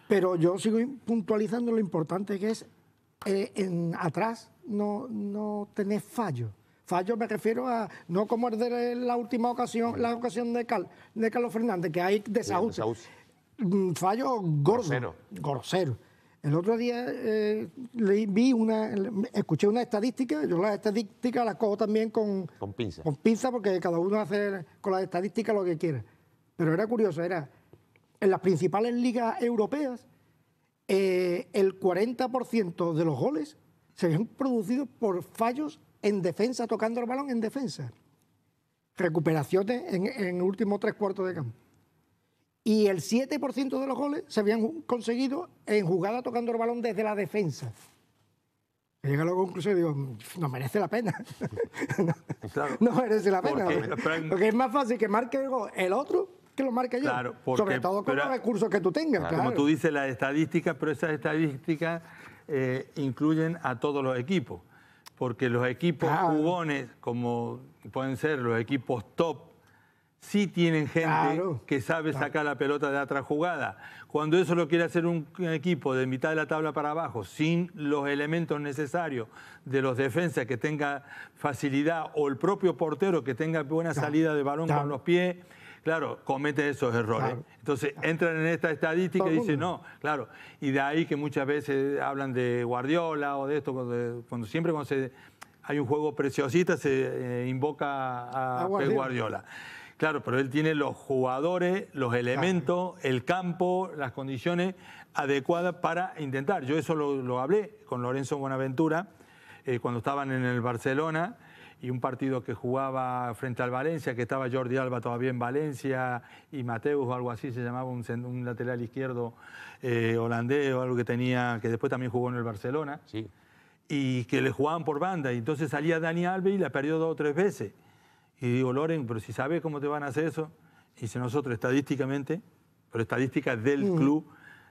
Pero yo sigo puntualizando lo importante que es eh, en, atrás no, no tener fallos. Fallo me refiero a no como el de la última ocasión, la ocasión de, Cal, de Carlos Fernández, que hay desahucio. Mm, fallo gordo. Grosero. El otro día eh, vi una, escuché una estadística, yo las estadísticas las cojo también con, con pinza. Con porque cada uno hace con las estadísticas lo que quiera. Pero era curioso, era en las principales ligas europeas, eh, el 40% de los goles se han producido por fallos en defensa, tocando el balón en defensa. Recuperaciones en, el último tres cuartos de campo. Y el 7% de los goles se habían conseguido en jugada tocando el balón desde la defensa. Llega a la conclusión y digo, mm, no merece la pena. no, merece la pena. Porque, es más fácil que marque el, otro que lo marque yo. Sobre todo con los recursos que tú tengas. Como tú dices, las estadísticas, pero esas estadísticas eh, incluyen a todos los equipos porque los equipos jugones, como pueden ser los equipos top, sí tienen gente que sabe sacar la pelota de atrás jugada. Cuando eso lo quiere hacer un equipo de mitad de la tabla para abajo, sin los elementos necesarios de los defensas que tenga facilidad o el propio portero que tenga buena salida de balón con los pies claro, comete esos errores. Entonces entran en esta estadística y dicen, no, claro. Y de ahí que muchas veces hablan de Guardiola o de esto, cuando, siempre cuando hay un juego preciosista se eh, invoca a, Guardiola. Claro, pero él tiene los jugadores, los elementos, el campo, las condiciones adecuadas para intentar. Yo eso lo, hablé con Lorenzo Buenaventura eh, cuando estaban en el Barcelona y un partido que jugaba frente al Valencia, que estaba Jordi Alba todavía en Valencia y Mateus o algo así se llamaba, un, lateral izquierdo eh, holandés o algo que tenía, que después también jugó en el Barcelona, y que le jugaban por banda. Y entonces salía Dani Alves y la perdió dos o tres veces. Y digo, Loren, pero si sabes cómo te van a hacer eso, y dice nosotros estadísticamente, pero estadística del mm. club,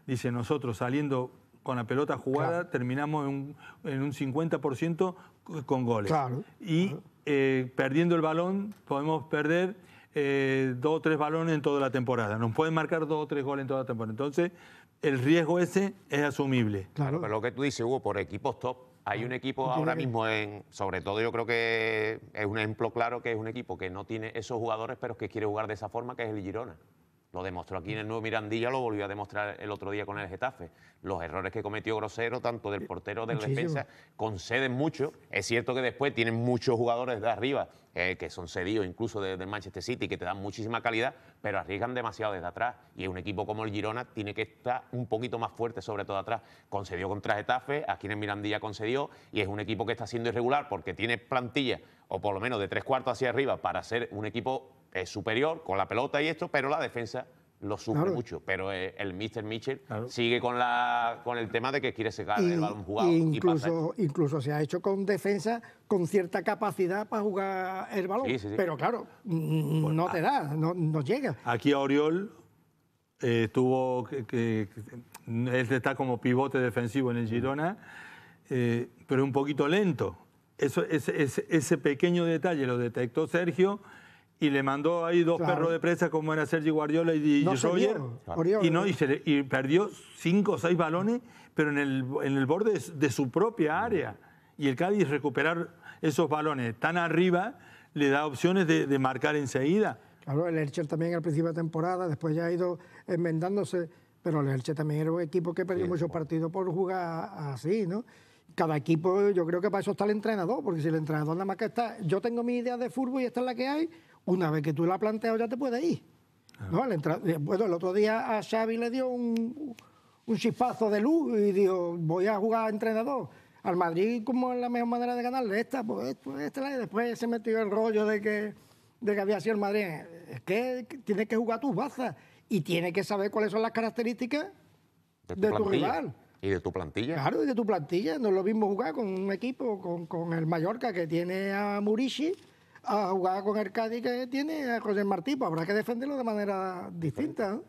dice nosotros saliendo con la pelota jugada, terminamos en un, 50% con goles. Y eh, perdiendo el balón, podemos perder eh, dos o tres balones en toda la temporada. Nos pueden marcar dos o tres goles en toda la temporada. Entonces, el riesgo ese es asumible. Claro. Pero lo que tú dices, Hugo, por equipos top, hay un equipo ahora mismo, en, sobre todo yo creo que es un ejemplo claro que es un equipo que no tiene esos jugadores, pero que quiere jugar de esa forma, que es el Girona. Lo demostró aquí en el nuevo Mirandilla, lo volvió a demostrar el otro día con el Getafe. Los errores que cometió Grosero, tanto del portero de la defensa, conceden mucho. Es cierto que después tienen muchos jugadores de arriba eh, que son cedidos incluso del Manchester City, que te dan muchísima calidad, pero arriesgan demasiado desde atrás. Y un equipo como el Girona tiene que estar un poquito más fuerte, sobre todo atrás. Concedió contra Getafe, aquí en el Mirandilla concedió, y es un equipo que está siendo irregular porque tiene plantilla, o por lo menos de tres cuartos hacia arriba, para ser un equipo es superior con la pelota y esto, pero la defensa lo sufre mucho. Pero eh, el Mr. Mitchell sigue con, la, con el tema de que quiere secar el balón jugado. Incluso, incluso se ha hecho con defensa con cierta capacidad para jugar el balón. Pero claro, mm, no te da, no, llega. Aquí a Oriol eh, ...estuvo... que, Él está como pivote defensivo en el Girona, eh, pero un poquito lento. Eso, ese, ese pequeño detalle lo detectó Sergio y le mandó ahí dos perros de presa como era Sergi Guardiola y, no y y no y, perdió cinco o seis balones pero en el, en el borde de, su propia área y el Cádiz recuperar esos balones tan arriba le da opciones de, de marcar enseguida claro el Elche también al principio de temporada después ya ha ido enmendándose pero el Elche también era un equipo que perdió muchos partidos por jugar así no cada equipo, yo creo que para eso está el entrenador, porque si el entrenador nada más que está, yo tengo mi idea de fútbol y esta es la que hay, una vez que tú la planteado, ya te puedes ir. Ah. ¿no? Eh, bueno, el otro día a Xavi le dio un, chispazo de luz y dijo, voy a jugar entrenador. Al Madrid, como es la mejor manera de ganarle? Esta, pues esta, y después se metió el rollo de que, de que había sido el Madrid. Es que tienes que jugar tus bazas y tienes que saber cuáles son las características de tu, rival. Y de tu plantilla. Claro, y de tu plantilla. No lo mismo jugar con un equipo, con, con el Mallorca que tiene a Murishi a jugar con el Cádiz que tiene a José Martí, pues habrá que defenderlo de manera distinta.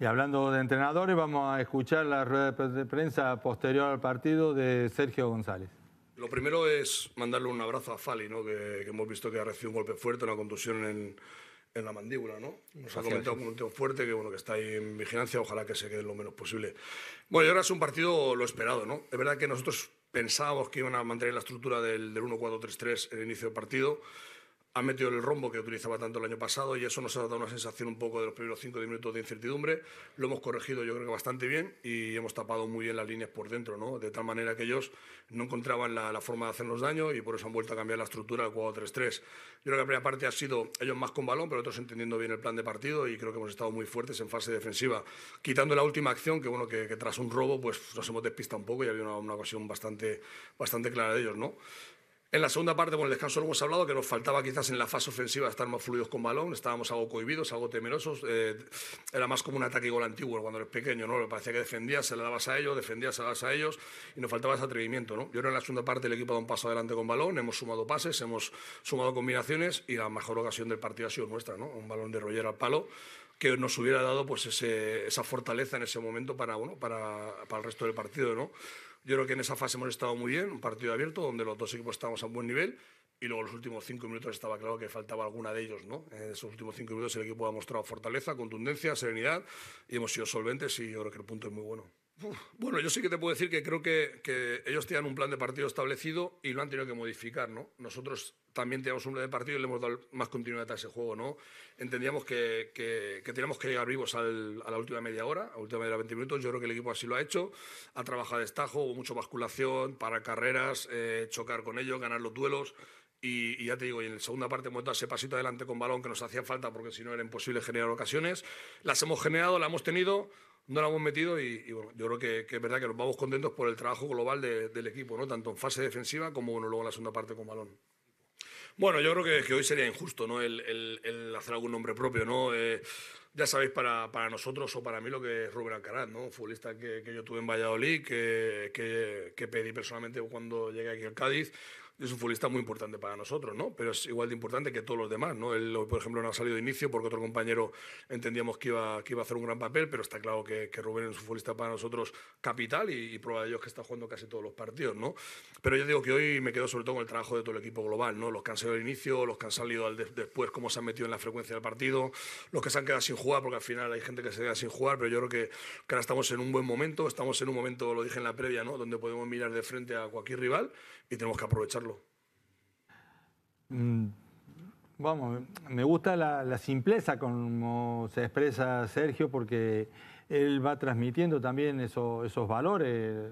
Y hablando de entrenadores, vamos a escuchar la rueda de prensa posterior al partido de Sergio González. Lo primero es mandarle un abrazo a Fali, ¿no? que, hemos visto que ha recibido un golpe fuerte, una contusión en, en la mandíbula, ¿no? Nos ha comentado con un teo fuerte que, bueno, que está ahí en vigilancia, ojalá que se quede lo menos posible. Bueno, y ahora es un partido lo esperado, ¿no? Es verdad que nosotros pensábamos que iban a mantener la estructura del, del 1-4-3-3 en el inicio del partido ha metido el rombo que utilizaba tanto el año pasado y eso nos ha dado una sensación un poco de los primeros 5 minutos de incertidumbre. Lo hemos corregido yo creo que bastante bien y hemos tapado muy bien las líneas por dentro, ¿no? de tal manera que ellos no encontraban la, la forma de hacernos daño y por eso han vuelto a cambiar la estructura al 4-3-3. Yo creo que la primera parte ha sido ellos más con balón, pero otros entendiendo bien el plan de partido y creo que hemos estado muy fuertes en fase defensiva, quitando la última acción que, bueno, que, que tras un robo pues nos hemos despistado un poco y había una, una ocasión bastante, bastante clara de ellos. ¿no? En la segunda parte, con el descanso lo hemos hablado, que nos faltaba quizás en la fase ofensiva estar más fluidos con balón, estábamos algo cohibidos, algo temerosos, eh, era más como un ataque gol antiguo cuando eres pequeño, ¿no? Parecía que defendías, se le dabas a ellos, defendías, se le dabas a ellos y nos faltaba ese atrevimiento, ¿no? Yo en la segunda parte el equipo ha dado un paso adelante con balón, hemos sumado pases, hemos sumado combinaciones y la mejor ocasión del partido ha sido nuestra, ¿no? Un balón de Roger al palo que nos hubiera dado pues ese, esa fortaleza en ese momento para, bueno, para, para el resto del partido, ¿no? Yo creo que en esa fase hemos estado muy bien, un partido abierto donde los dos equipos estábamos a un buen nivel y luego los últimos cinco minutos estaba claro que faltaba alguna de ellos, ¿no? En esos últimos cinco minutos el equipo ha mostrado fortaleza, contundencia, serenidad y hemos sido solventes y yo creo que el punto es muy bueno. Bueno, yo sí que te puedo decir que creo que, ellos tenían un plan de partido establecido y lo han tenido que modificar, ¿no? Nosotros también teníamos un plan de partido y le hemos dado más continuidad a ese juego, ¿no? Entendíamos que, que, que teníamos que llegar vivos a la última media hora, a última media hora, 20 minutos. Yo creo que el equipo así lo ha hecho. Ha trabajado de estajo, hubo mucha basculación, para carreras, eh, chocar con ellos, ganar los duelos. Y, ya te digo, y en la segunda parte hemos dado ese pasito adelante con balón que nos hacía falta porque si no era imposible generar ocasiones. Las hemos generado, las hemos tenido no lo hemos metido y, bueno, yo creo que, es verdad que nos vamos contentos por el trabajo global del equipo, ¿no? tanto en fase defensiva como bueno, luego en la segunda parte con balón. Bueno, yo creo que, que hoy sería injusto ¿no? el, hacer algún nombre propio. ¿no? Eh, ya sabéis para, para, nosotros o para mí lo que es Rubén Alcaraz, ¿no? futbolista que, que yo tuve en Valladolid, que, que pedí personalmente cuando llegué aquí al Cádiz es un futbolista muy importante para nosotros, ¿no? Pero es igual de importante que todos los demás, ¿no? por ejemplo, no ha salido de inicio porque otro compañero entendíamos que iba, que iba a hacer un gran papel, pero está claro que, que Rubén es un futbolista para nosotros capital y, prueba de ello es que está jugando casi todos los partidos, ¿no? Pero yo digo que hoy me quedo sobre todo con el trabajo de todo el equipo global, ¿no? Los que han salido al inicio, los que han salido después, cómo se han metido en la frecuencia del partido, los que se han quedado sin jugar, porque al final hay gente que se queda sin jugar, pero yo creo que, que ahora estamos en un buen momento, estamos en un momento, lo dije en la previa, ¿no? Donde podemos mirar de frente a cualquier rival y tenemos que aprovecharlo. Mm, vamos, me gusta la, simpleza como se expresa Sergio porque él va transmitiendo también esos valores.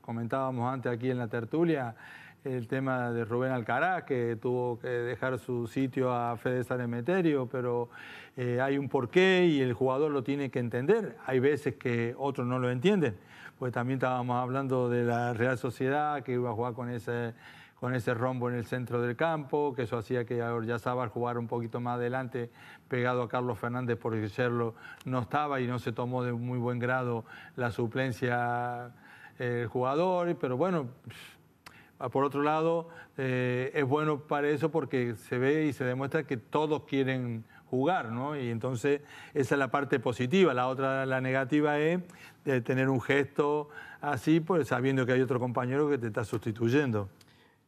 Comentábamos antes aquí en la tertulia el tema de Rubén Alcaraz, que tuvo que dejar su sitio a Fede Sanemeterio, pero eh, hay un porqué y el jugador lo tiene que entender. Hay veces que otros no lo entienden pues también estábamos hablando de la Real Sociedad, que iba a jugar con ese, con ese rombo en el centro del campo, que eso hacía que Sábal jugara un poquito más adelante, pegado a Carlos Fernández, porque Serlo no estaba y no se tomó de muy buen grado la suplencia eh, el jugador, pero bueno... Por otro lado, eh, es bueno para eso porque se ve y se demuestra que todos quieren jugar, ¿no? Y entonces esa es la parte positiva. La otra, la negativa es de eh, tener un gesto así, pues sabiendo que hay otro compañero que te está sustituyendo.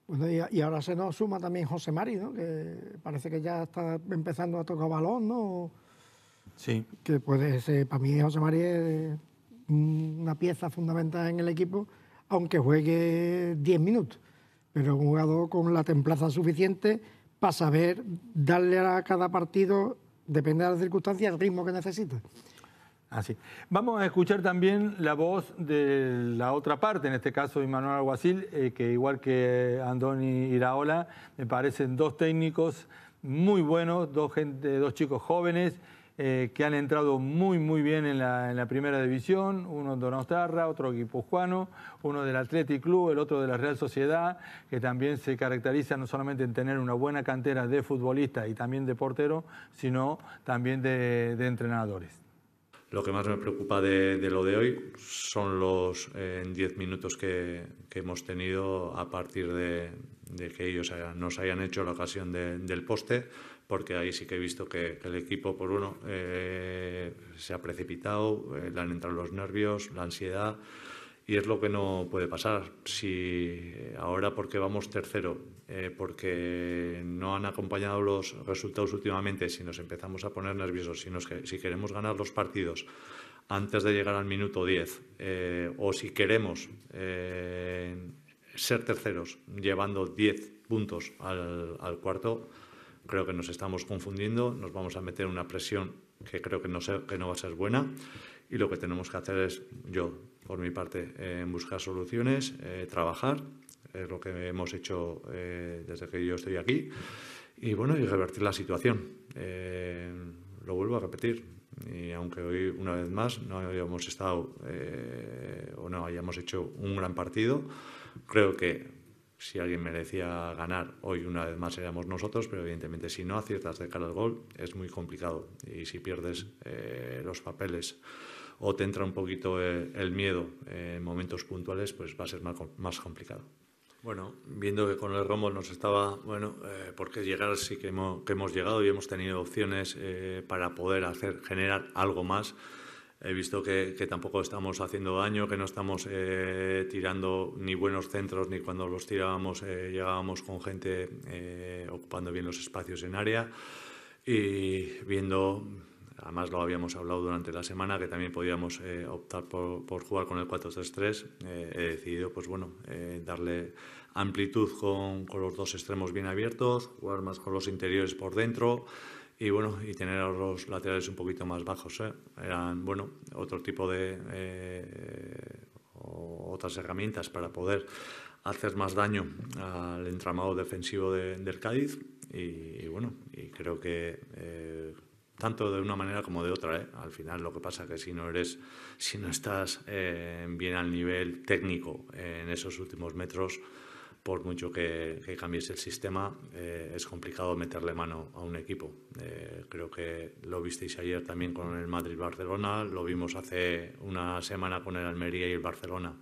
Bueno, y, ahora se nos suma también José Mari, ¿no? Que parece que ya está empezando a tocar balón, ¿no? Sí. Que puede ser, para mí José Mari es una pieza fundamental en el equipo, aunque juegue 10 minutos. Pero un jugador con la templaza suficiente para saber darle a cada partido, depende de las circunstancias, el ritmo que necesita. Así. Ah, Vamos a escuchar también la voz de la otra parte, en este caso Immanuel Alguacil, eh, que igual que Andoni Iraola, me parecen dos técnicos muy buenos, dos, dos chicos jóvenes eh, que han entrado muy, muy bien en la, en la primera división, uno Donostarra, otro guipuzcoano, uno del Athletic Club, el otro de la Real Sociedad, que también se caracteriza no solamente en tener una buena cantera de futbolistas y también de porteros, sino también de, de, entrenadores. Lo que más me preocupa de, lo de hoy son los 10 eh, minutos que, que, hemos tenido a partir de, de que ellos nos hayan hecho la ocasión del poste porque ahí sí que he visto que, el equipo, por uno, eh, se ha precipitado, eh, le han entrado los nervios, la ansiedad, y es lo que no puede pasar. Si ahora porque vamos tercero, eh, porque no han acompañado los resultados últimamente, si nos empezamos a poner nerviosos, si, queremos ganar los partidos antes de llegar al minuto 10, o si queremos ser terceros llevando 10 puntos al cuarto, creo que nos estamos confundiendo, nos vamos a meter una presión que creo que no, que no va a ser buena y lo que tenemos que hacer es, yo por mi parte, eh, buscar soluciones, eh, trabajar, es lo que hemos hecho eh, desde que yo estoy aquí y bueno, y revertir la situación. Eh, lo vuelvo a repetir, y aunque hoy una vez más no hayamos estado o no hayamos hecho un gran partido, creo que si alguien merecía ganar, hoy una vez más seríamos nosotros, pero evidentemente si no aciertas de cara al gol es muy complicado y si pierdes eh, los papeles o te entra un poquito eh, el miedo en momentos puntuales, pues va a ser más, complicado. Bueno, viendo que con el Romo nos estaba, bueno, eh, porque llegar sí que hemos, llegado y hemos tenido opciones para poder hacer, generar algo más. He visto que, tampoco estamos haciendo daño, que no estamos eh, tirando ni buenos centros, ni cuando los tirábamos eh, llegábamos con gente eh, ocupando bien los espacios en área. Y viendo, además lo habíamos hablado durante la semana, que también podíamos optar por, jugar con el 4-3-3, he decidido pues bueno, darle amplitud con, con los dos extremos bien abiertos, jugar más con los interiores por dentro y bueno, y tener los laterales un poquito más bajos. ¿eh? Eran, bueno, otro tipo de eh, otras herramientas para poder hacer más daño al entramado defensivo del Cádiz. Y, bueno, y creo que eh, tanto de una manera como de otra, al final lo que pasa que si no eres, si no estás bien al nivel técnico en esos últimos metros, por mucho que, que cambies el sistema, eh, es complicado meterle mano a un equipo. Eh, creo que lo visteis ayer también con el Madrid-Barcelona, lo vimos hace una semana con el Almería y el Barcelona.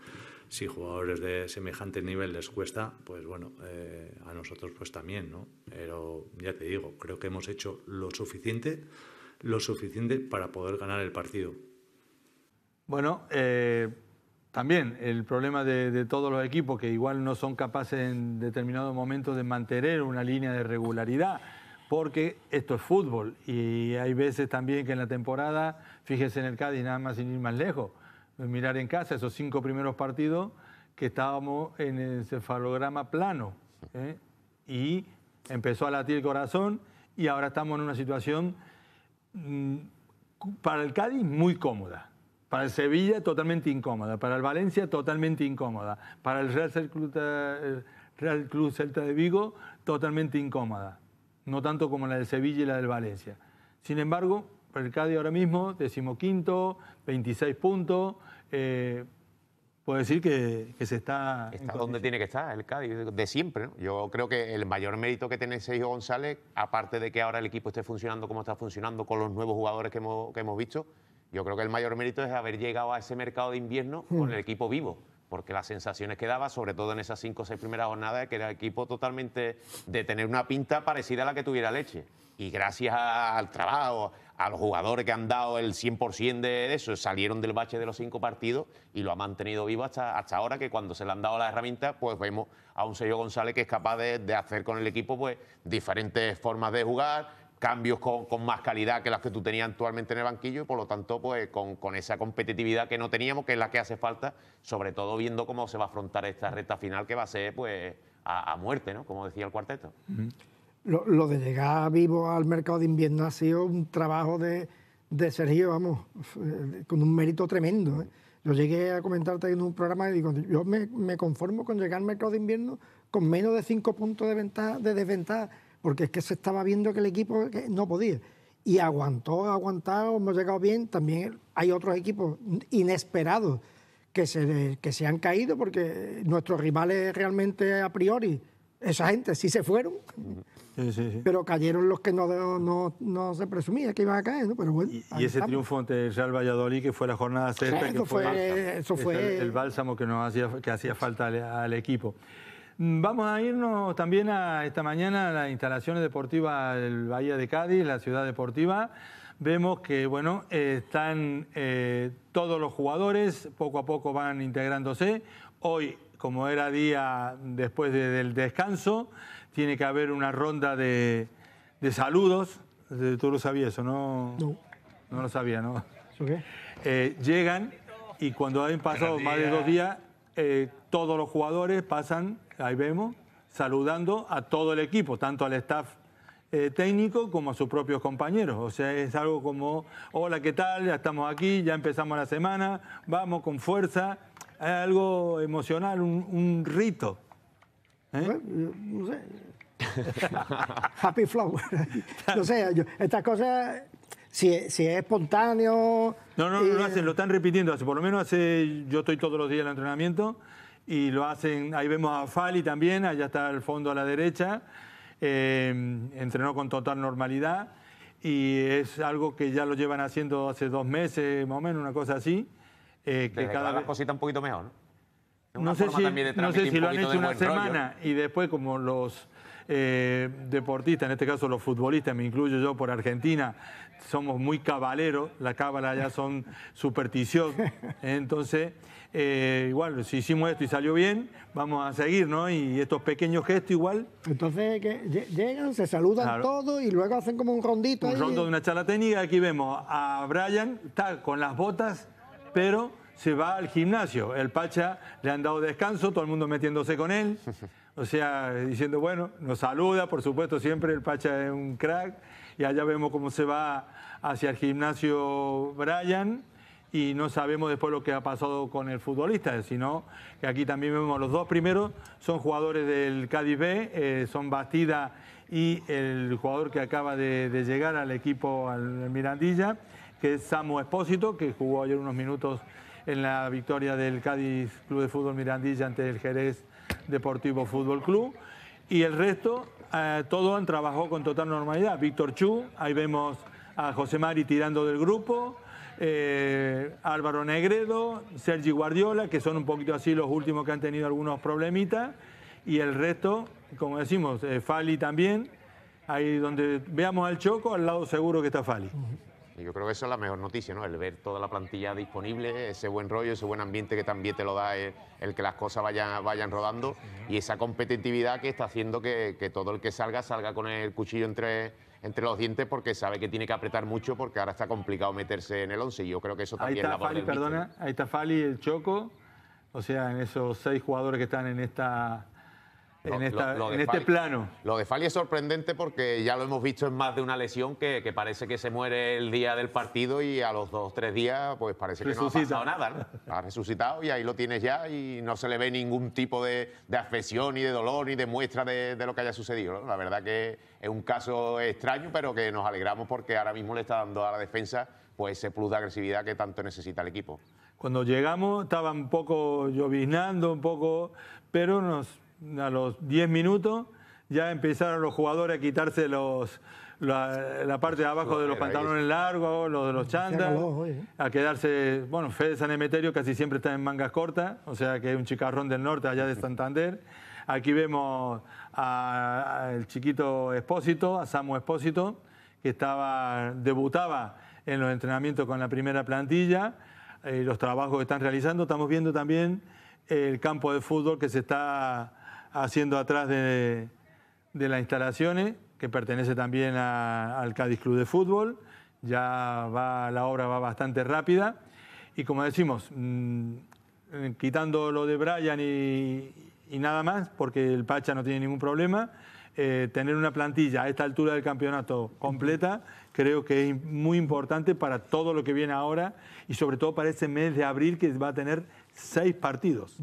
Si jugadores de semejante nivel les cuesta, pues bueno, eh, a nosotros pues también, ¿no? Pero ya te digo, creo que hemos hecho lo suficiente, lo suficiente para poder ganar el partido. Bueno, eh, también el problema de, todos los equipos que igual no son capaces en determinado momentos de mantener una línea de regularidad, porque esto es fútbol y hay veces también que en la temporada, fíjese en el Cádiz, nada más sin ir más lejos, mirar en casa esos cinco primeros partidos que estábamos en el cefalograma plano ¿eh? y empezó a latir el corazón y ahora estamos en una situación mm, para el Cádiz muy cómoda para el Sevilla totalmente incómoda, para el Valencia totalmente incómoda, para el Real, Club eh, Real Club Celta de Vigo totalmente incómoda, no tanto como la del Sevilla y la del Valencia. Sin embargo, el Cádiz ahora mismo, decimoquinto, 26 puntos, eh, puedo decir que, se está... Está donde tiene que estar el Cádiz, de siempre. Yo creo que el mayor mérito que tiene Sergio González, aparte de que ahora el equipo esté funcionando como está funcionando con los nuevos jugadores que hemos, que hemos visto, yo creo que el mayor mérito es haber llegado a ese mercado de invierno hmm. con el equipo vivo, porque las sensaciones que daba, sobre todo en esas cinco o seis primeras jornadas, que era el equipo totalmente de tener una pinta parecida a la que tuviera leche. Y gracias al trabajo, a los jugadores que han dado el 100% de eso, salieron del bache de los cinco partidos y lo ha mantenido vivo hasta, ahora, que cuando se le han dado las herramientas, pues vemos a un Sello González que es capaz de, de hacer con el equipo pues, diferentes formas de jugar, cambios con, más calidad que las que tú tenías actualmente en el banquillo y por lo tanto pues con, esa competitividad que no teníamos, que es la que hace falta, sobre todo viendo cómo se va a afrontar esta recta final que va a ser pues a, muerte, ¿no? Como decía el cuarteto. lo, de llegar vivo al mercado de invierno ha sido un trabajo de, de Sergio, vamos, eh, con un mérito tremendo. lo ¿eh? Yo llegué a comentarte en un programa y digo, yo me, me conformo con llegar al mercado de invierno con menos de cinco puntos de ventaja, de desventaja porque es que se estaba viendo que el equipo no podía. Y aguantó, aguantado, hemos llegado bien. También hay otros equipos inesperados que se, han caído porque nuestros rivales realmente a priori, esa gente sí se fueron, pero cayeron los que no, se presumía que iban a caer. Pero bueno, y, ese triunfo ante el Real Valladolid, que fue la jornada sexta, que fue, eso fue, el, bálsamo que, nos hacía, que hacía falta al equipo. Mm, vamos a irnos también a esta mañana a las instalaciones deportivas del Bahía de Cádiz, la ciudad deportiva. Vemos que bueno, están eh, todos los jugadores, poco a poco van integrándose. Hoy, como era día después del descanso, tiene que haber una ronda de, saludos. Eh, tú lo sabías o ¿no? No. No lo sabía, ¿no? Eh, llegan y cuando han pasado más de dos días, todos los jugadores pasan, ahí vemos, saludando a todo el equipo, tanto al staff eh, técnico como a sus propios compañeros. O sea, es algo como, hola, ¿qué tal? Ya estamos aquí, ya empezamos la semana, vamos con fuerza. Es algo emocional, un, rito. ¿Eh? No sé. Happy flower. no sé, estas cosas, si, si, es espontáneo... No, no, lo eh, hacen, lo están repitiendo. Hace, por lo menos hace, yo estoy todos los días en el entrenamiento y lo hacen, ahí vemos a Fali también, allá está al fondo a la derecha, eh, entrenó con total normalidad y es algo que ya lo llevan haciendo hace dos meses, más o menos, una cosa así. Eh, que cada vez... cosita un poquito mejor, ¿no? No sé, si, no sé, si, lo han hecho una semana y después como los eh, deportistas, en este caso los futbolistas, me incluyo yo por Argentina, somos muy cabaleros, la cábala ya son supersticiosos entonces... Eh, igual, si hicimos esto y salió bien, vamos a seguir, ¿no? Y estos pequeños gestos igual. Entonces que llegan, se saludan todo todos y luego hacen como un rondito. Un rondo de una charla técnica. Aquí vemos a Brian, está con las botas, pero se va al gimnasio. El Pacha le han dado descanso, todo el mundo metiéndose con él. O sea, diciendo, bueno, nos saluda, por supuesto, siempre el Pacha es un crack. Y allá vemos cómo se va hacia el gimnasio Brian y no sabemos después lo que ha pasado con el futbolista, sino que aquí también vemos los dos primeros, son jugadores del Cádiz B, eh, son Bastida y el jugador que acaba de, llegar al equipo al Mirandilla, que es Samu Espósito, que jugó ayer unos minutos en la victoria del Cádiz Club de Fútbol Mirandilla ante el Jerez Deportivo Fútbol Club. Y el resto, eh, todo han trabajado con total normalidad. Víctor Chu, ahí vemos a José Mari tirando del grupo, eh, Álvaro Negredo, Sergi Guardiola, que son un poquito así los últimos que han tenido algunos problemitas, y el resto, como decimos, eh, Fali también. Ahí donde veamos al Choco, al lado seguro que está Fali. Yo creo que eso es la mejor noticia, ¿no? El ver toda la plantilla disponible, ese buen rollo, ese buen ambiente que también te lo da eh, el, que las cosas vayan, vayan rodando y esa competitividad que está haciendo que, que todo el que salga salga con el cuchillo entre, entre los dientes porque sabe que tiene que apretar mucho porque ahora está complicado meterse en el 11 y yo creo que eso también ahí está Fali, perdona, ahí está Fali, el Choco, o sea, en esos seis jugadores que están en esta en, este plano. Lo de Fali es sorprendente porque ya lo hemos visto en más de una lesión que, parece que se muere el día del partido y a los dos tres días pues parece que no ha pasado nada. Ha resucitado y ahí lo tienes ya y no se le ve ningún tipo de, de afección ni de dolor ni de muestra de, lo que haya sucedido. La verdad que es un caso extraño pero que nos alegramos porque ahora mismo le está dando a la defensa pues ese plus de agresividad que tanto necesita el equipo. Cuando llegamos estaba un poco lloviznando, un poco, pero nos a los 10 minutos, ya empezaron los jugadores a quitarse los, la, parte de abajo de los pantalones largos, los de los chandas, ¿eh? a quedarse, bueno, Fede San Emeterio casi siempre está en mangas cortas, o sea que es un chicarrón del norte allá de Santander. Aquí vemos al chiquito Espósito, a Samu Espósito, que estaba, debutaba en los entrenamientos con la primera plantilla, eh, los trabajos que están realizando. Estamos viendo también el campo de fútbol que se está haciendo atrás de, las instalaciones, que pertenece también al Cádiz Club de Fútbol. Ya va, la obra va bastante rápida. Y como decimos, mm, eh, quitando lo de Brian y, nada más, porque el Pacha no tiene ningún problema, eh, tener una plantilla a esta altura del campeonato completa creo que es muy importante para todo lo que viene ahora y sobre todo para ese mes de abril que va a tener seis partidos.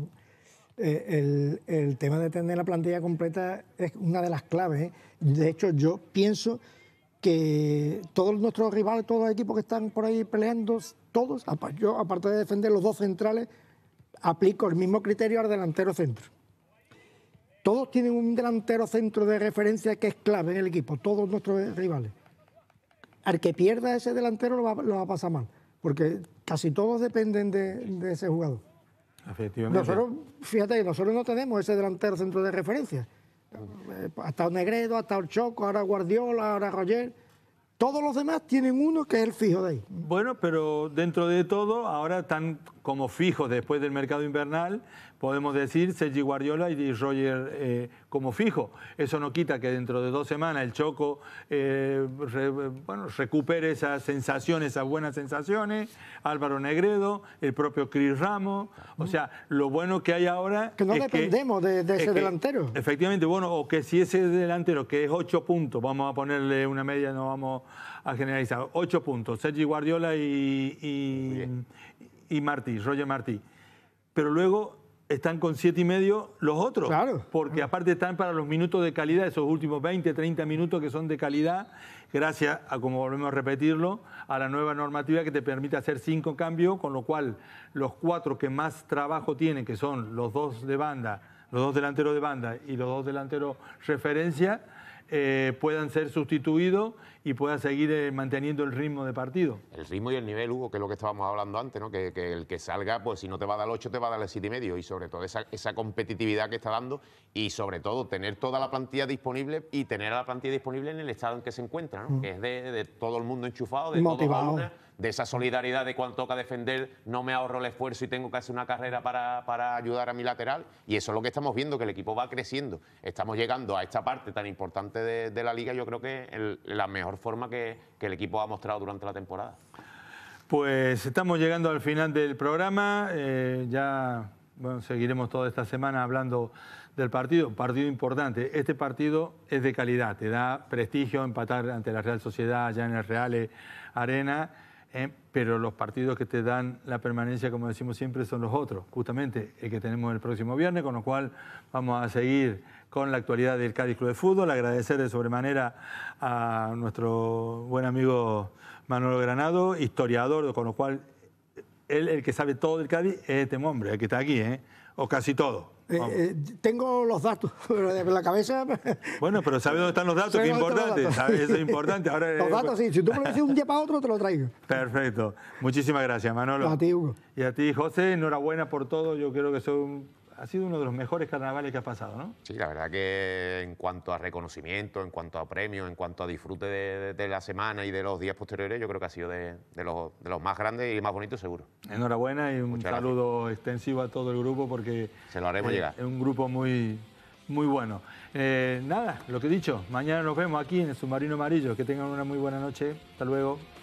Eh, el, tema de tener la plantilla completa es una de las claves. ¿eh? De hecho, yo pienso que todos nuestros rivales, todos los equipos que están por ahí peleando, todos, yo aparte de defender los dos centrales, aplico el mismo criterio al delantero centro. Todos tienen un delantero centro de referencia que es clave en el equipo, todos nuestros rivales. Al que pierda ese delantero lo va, a pasar mal, porque casi todos dependen de ese jugador. Efectivamente. Nosotros, fíjate, nosotros no tenemos ese delantero centro de referencia. Hasta estado Negredo, hasta estado Choco, ahora Guardiola, ahora Roger. Todos los demás tienen uno que es el fijo de ahí. Bueno, pero dentro de todo, ahora están como fijo después del mercado invernal, podemos decir Sergi Guardiola y Roger eh, como fijo. Eso no quita que dentro de dos semanas el Choco eh, bueno, recupere esas sensaciones, esas buenas sensaciones, Álvaro Negredo, el propio Cris Ramos. O sea, lo bueno que hay ahora... Que no dependemos de, ese delantero. efectivamente, bueno, o que si ese delantero, que es ocho puntos, vamos a ponerle una media, no vamos a generalizar, ocho puntos, Sergi Guardiola y, y Martí, Roger Martí. Pero luego están con siete y medio los otros. Claro. Porque aparte están para los minutos de calidad, esos últimos 20, 30 minutos que son de calidad, gracias a, como volvemos a repetirlo, a la nueva normativa que te permite hacer cinco cambios, con lo cual los cuatro que más trabajo tienen, que son los dos de banda, los dos delanteros de banda y los dos delanteros referencia, eh, puedan ser sustituidos y pueda seguir eh, manteniendo el ritmo de partido. El ritmo y el nivel, Hugo, que es lo que estábamos hablando antes, ¿no? Que, el que salga, pues si no te va a dar el 8, te va a dar el 7,5. Y medio. Y sobre todo esa, competitividad que está dando y sobre todo tener toda la plantilla disponible y tener a la plantilla disponible en el estado en que se encuentra, mm. Que es de, todo el mundo enchufado, de Motivado de esa solidaridad de cuando toca defender, no me ahorro el esfuerzo y tengo que hacer una carrera para, para ayudar a mi lateral. Y eso es lo que estamos viendo, que el equipo va creciendo. Estamos llegando a esta parte tan importante de, de la liga, yo creo que el, la mejor forma que, que el equipo ha mostrado durante la temporada. Pues estamos llegando al final del programa. Eh, ya bueno, seguiremos toda esta semana hablando del partido. Partido importante. Este partido es de calidad. Te da prestigio empatar ante la Real Sociedad allá en el Real Arena. ¿eh? pero los partidos que te dan la permanencia, como decimos siempre, son los otros, justamente el que tenemos el próximo viernes, con lo cual vamos a seguir con la actualidad del Cádiz Club de Fútbol, agradecer de sobremanera a nuestro buen amigo Manuel Granado, historiador, con lo cual él, el que sabe todo del Cádiz, es este hombre, el que está aquí, ¿eh? o casi todo. Eh, eh, tengo los datos de la cabeza. Bueno, pero ¿sabes dónde están los datos? Qué importante. Eso es importante. Ahora, los datos, pues sí. Si tú me lo dices un día para otro, te lo traigo. Perfecto. Muchísimas gracias, Manolo. a ti, Hugo. Y a ti, José. Enhorabuena por todo. Yo creo que soy un ha sido uno de los mejores carnavales que ha pasado, ¿no? Sí, la verdad que en cuanto a reconocimiento, en cuanto a premios, en cuanto a disfrute de, la semana y de los días posteriores, yo creo que ha sido de, los, más grandes y más bonitos, seguro. Enhorabuena y un saludo extensivo a todo el grupo porque... Se lo haremos es, eh, llegar. Es un grupo muy, muy bueno. Eh, nada, lo que he dicho, mañana nos vemos aquí en el Submarino Amarillo. Que tengan una muy buena noche. Hasta luego.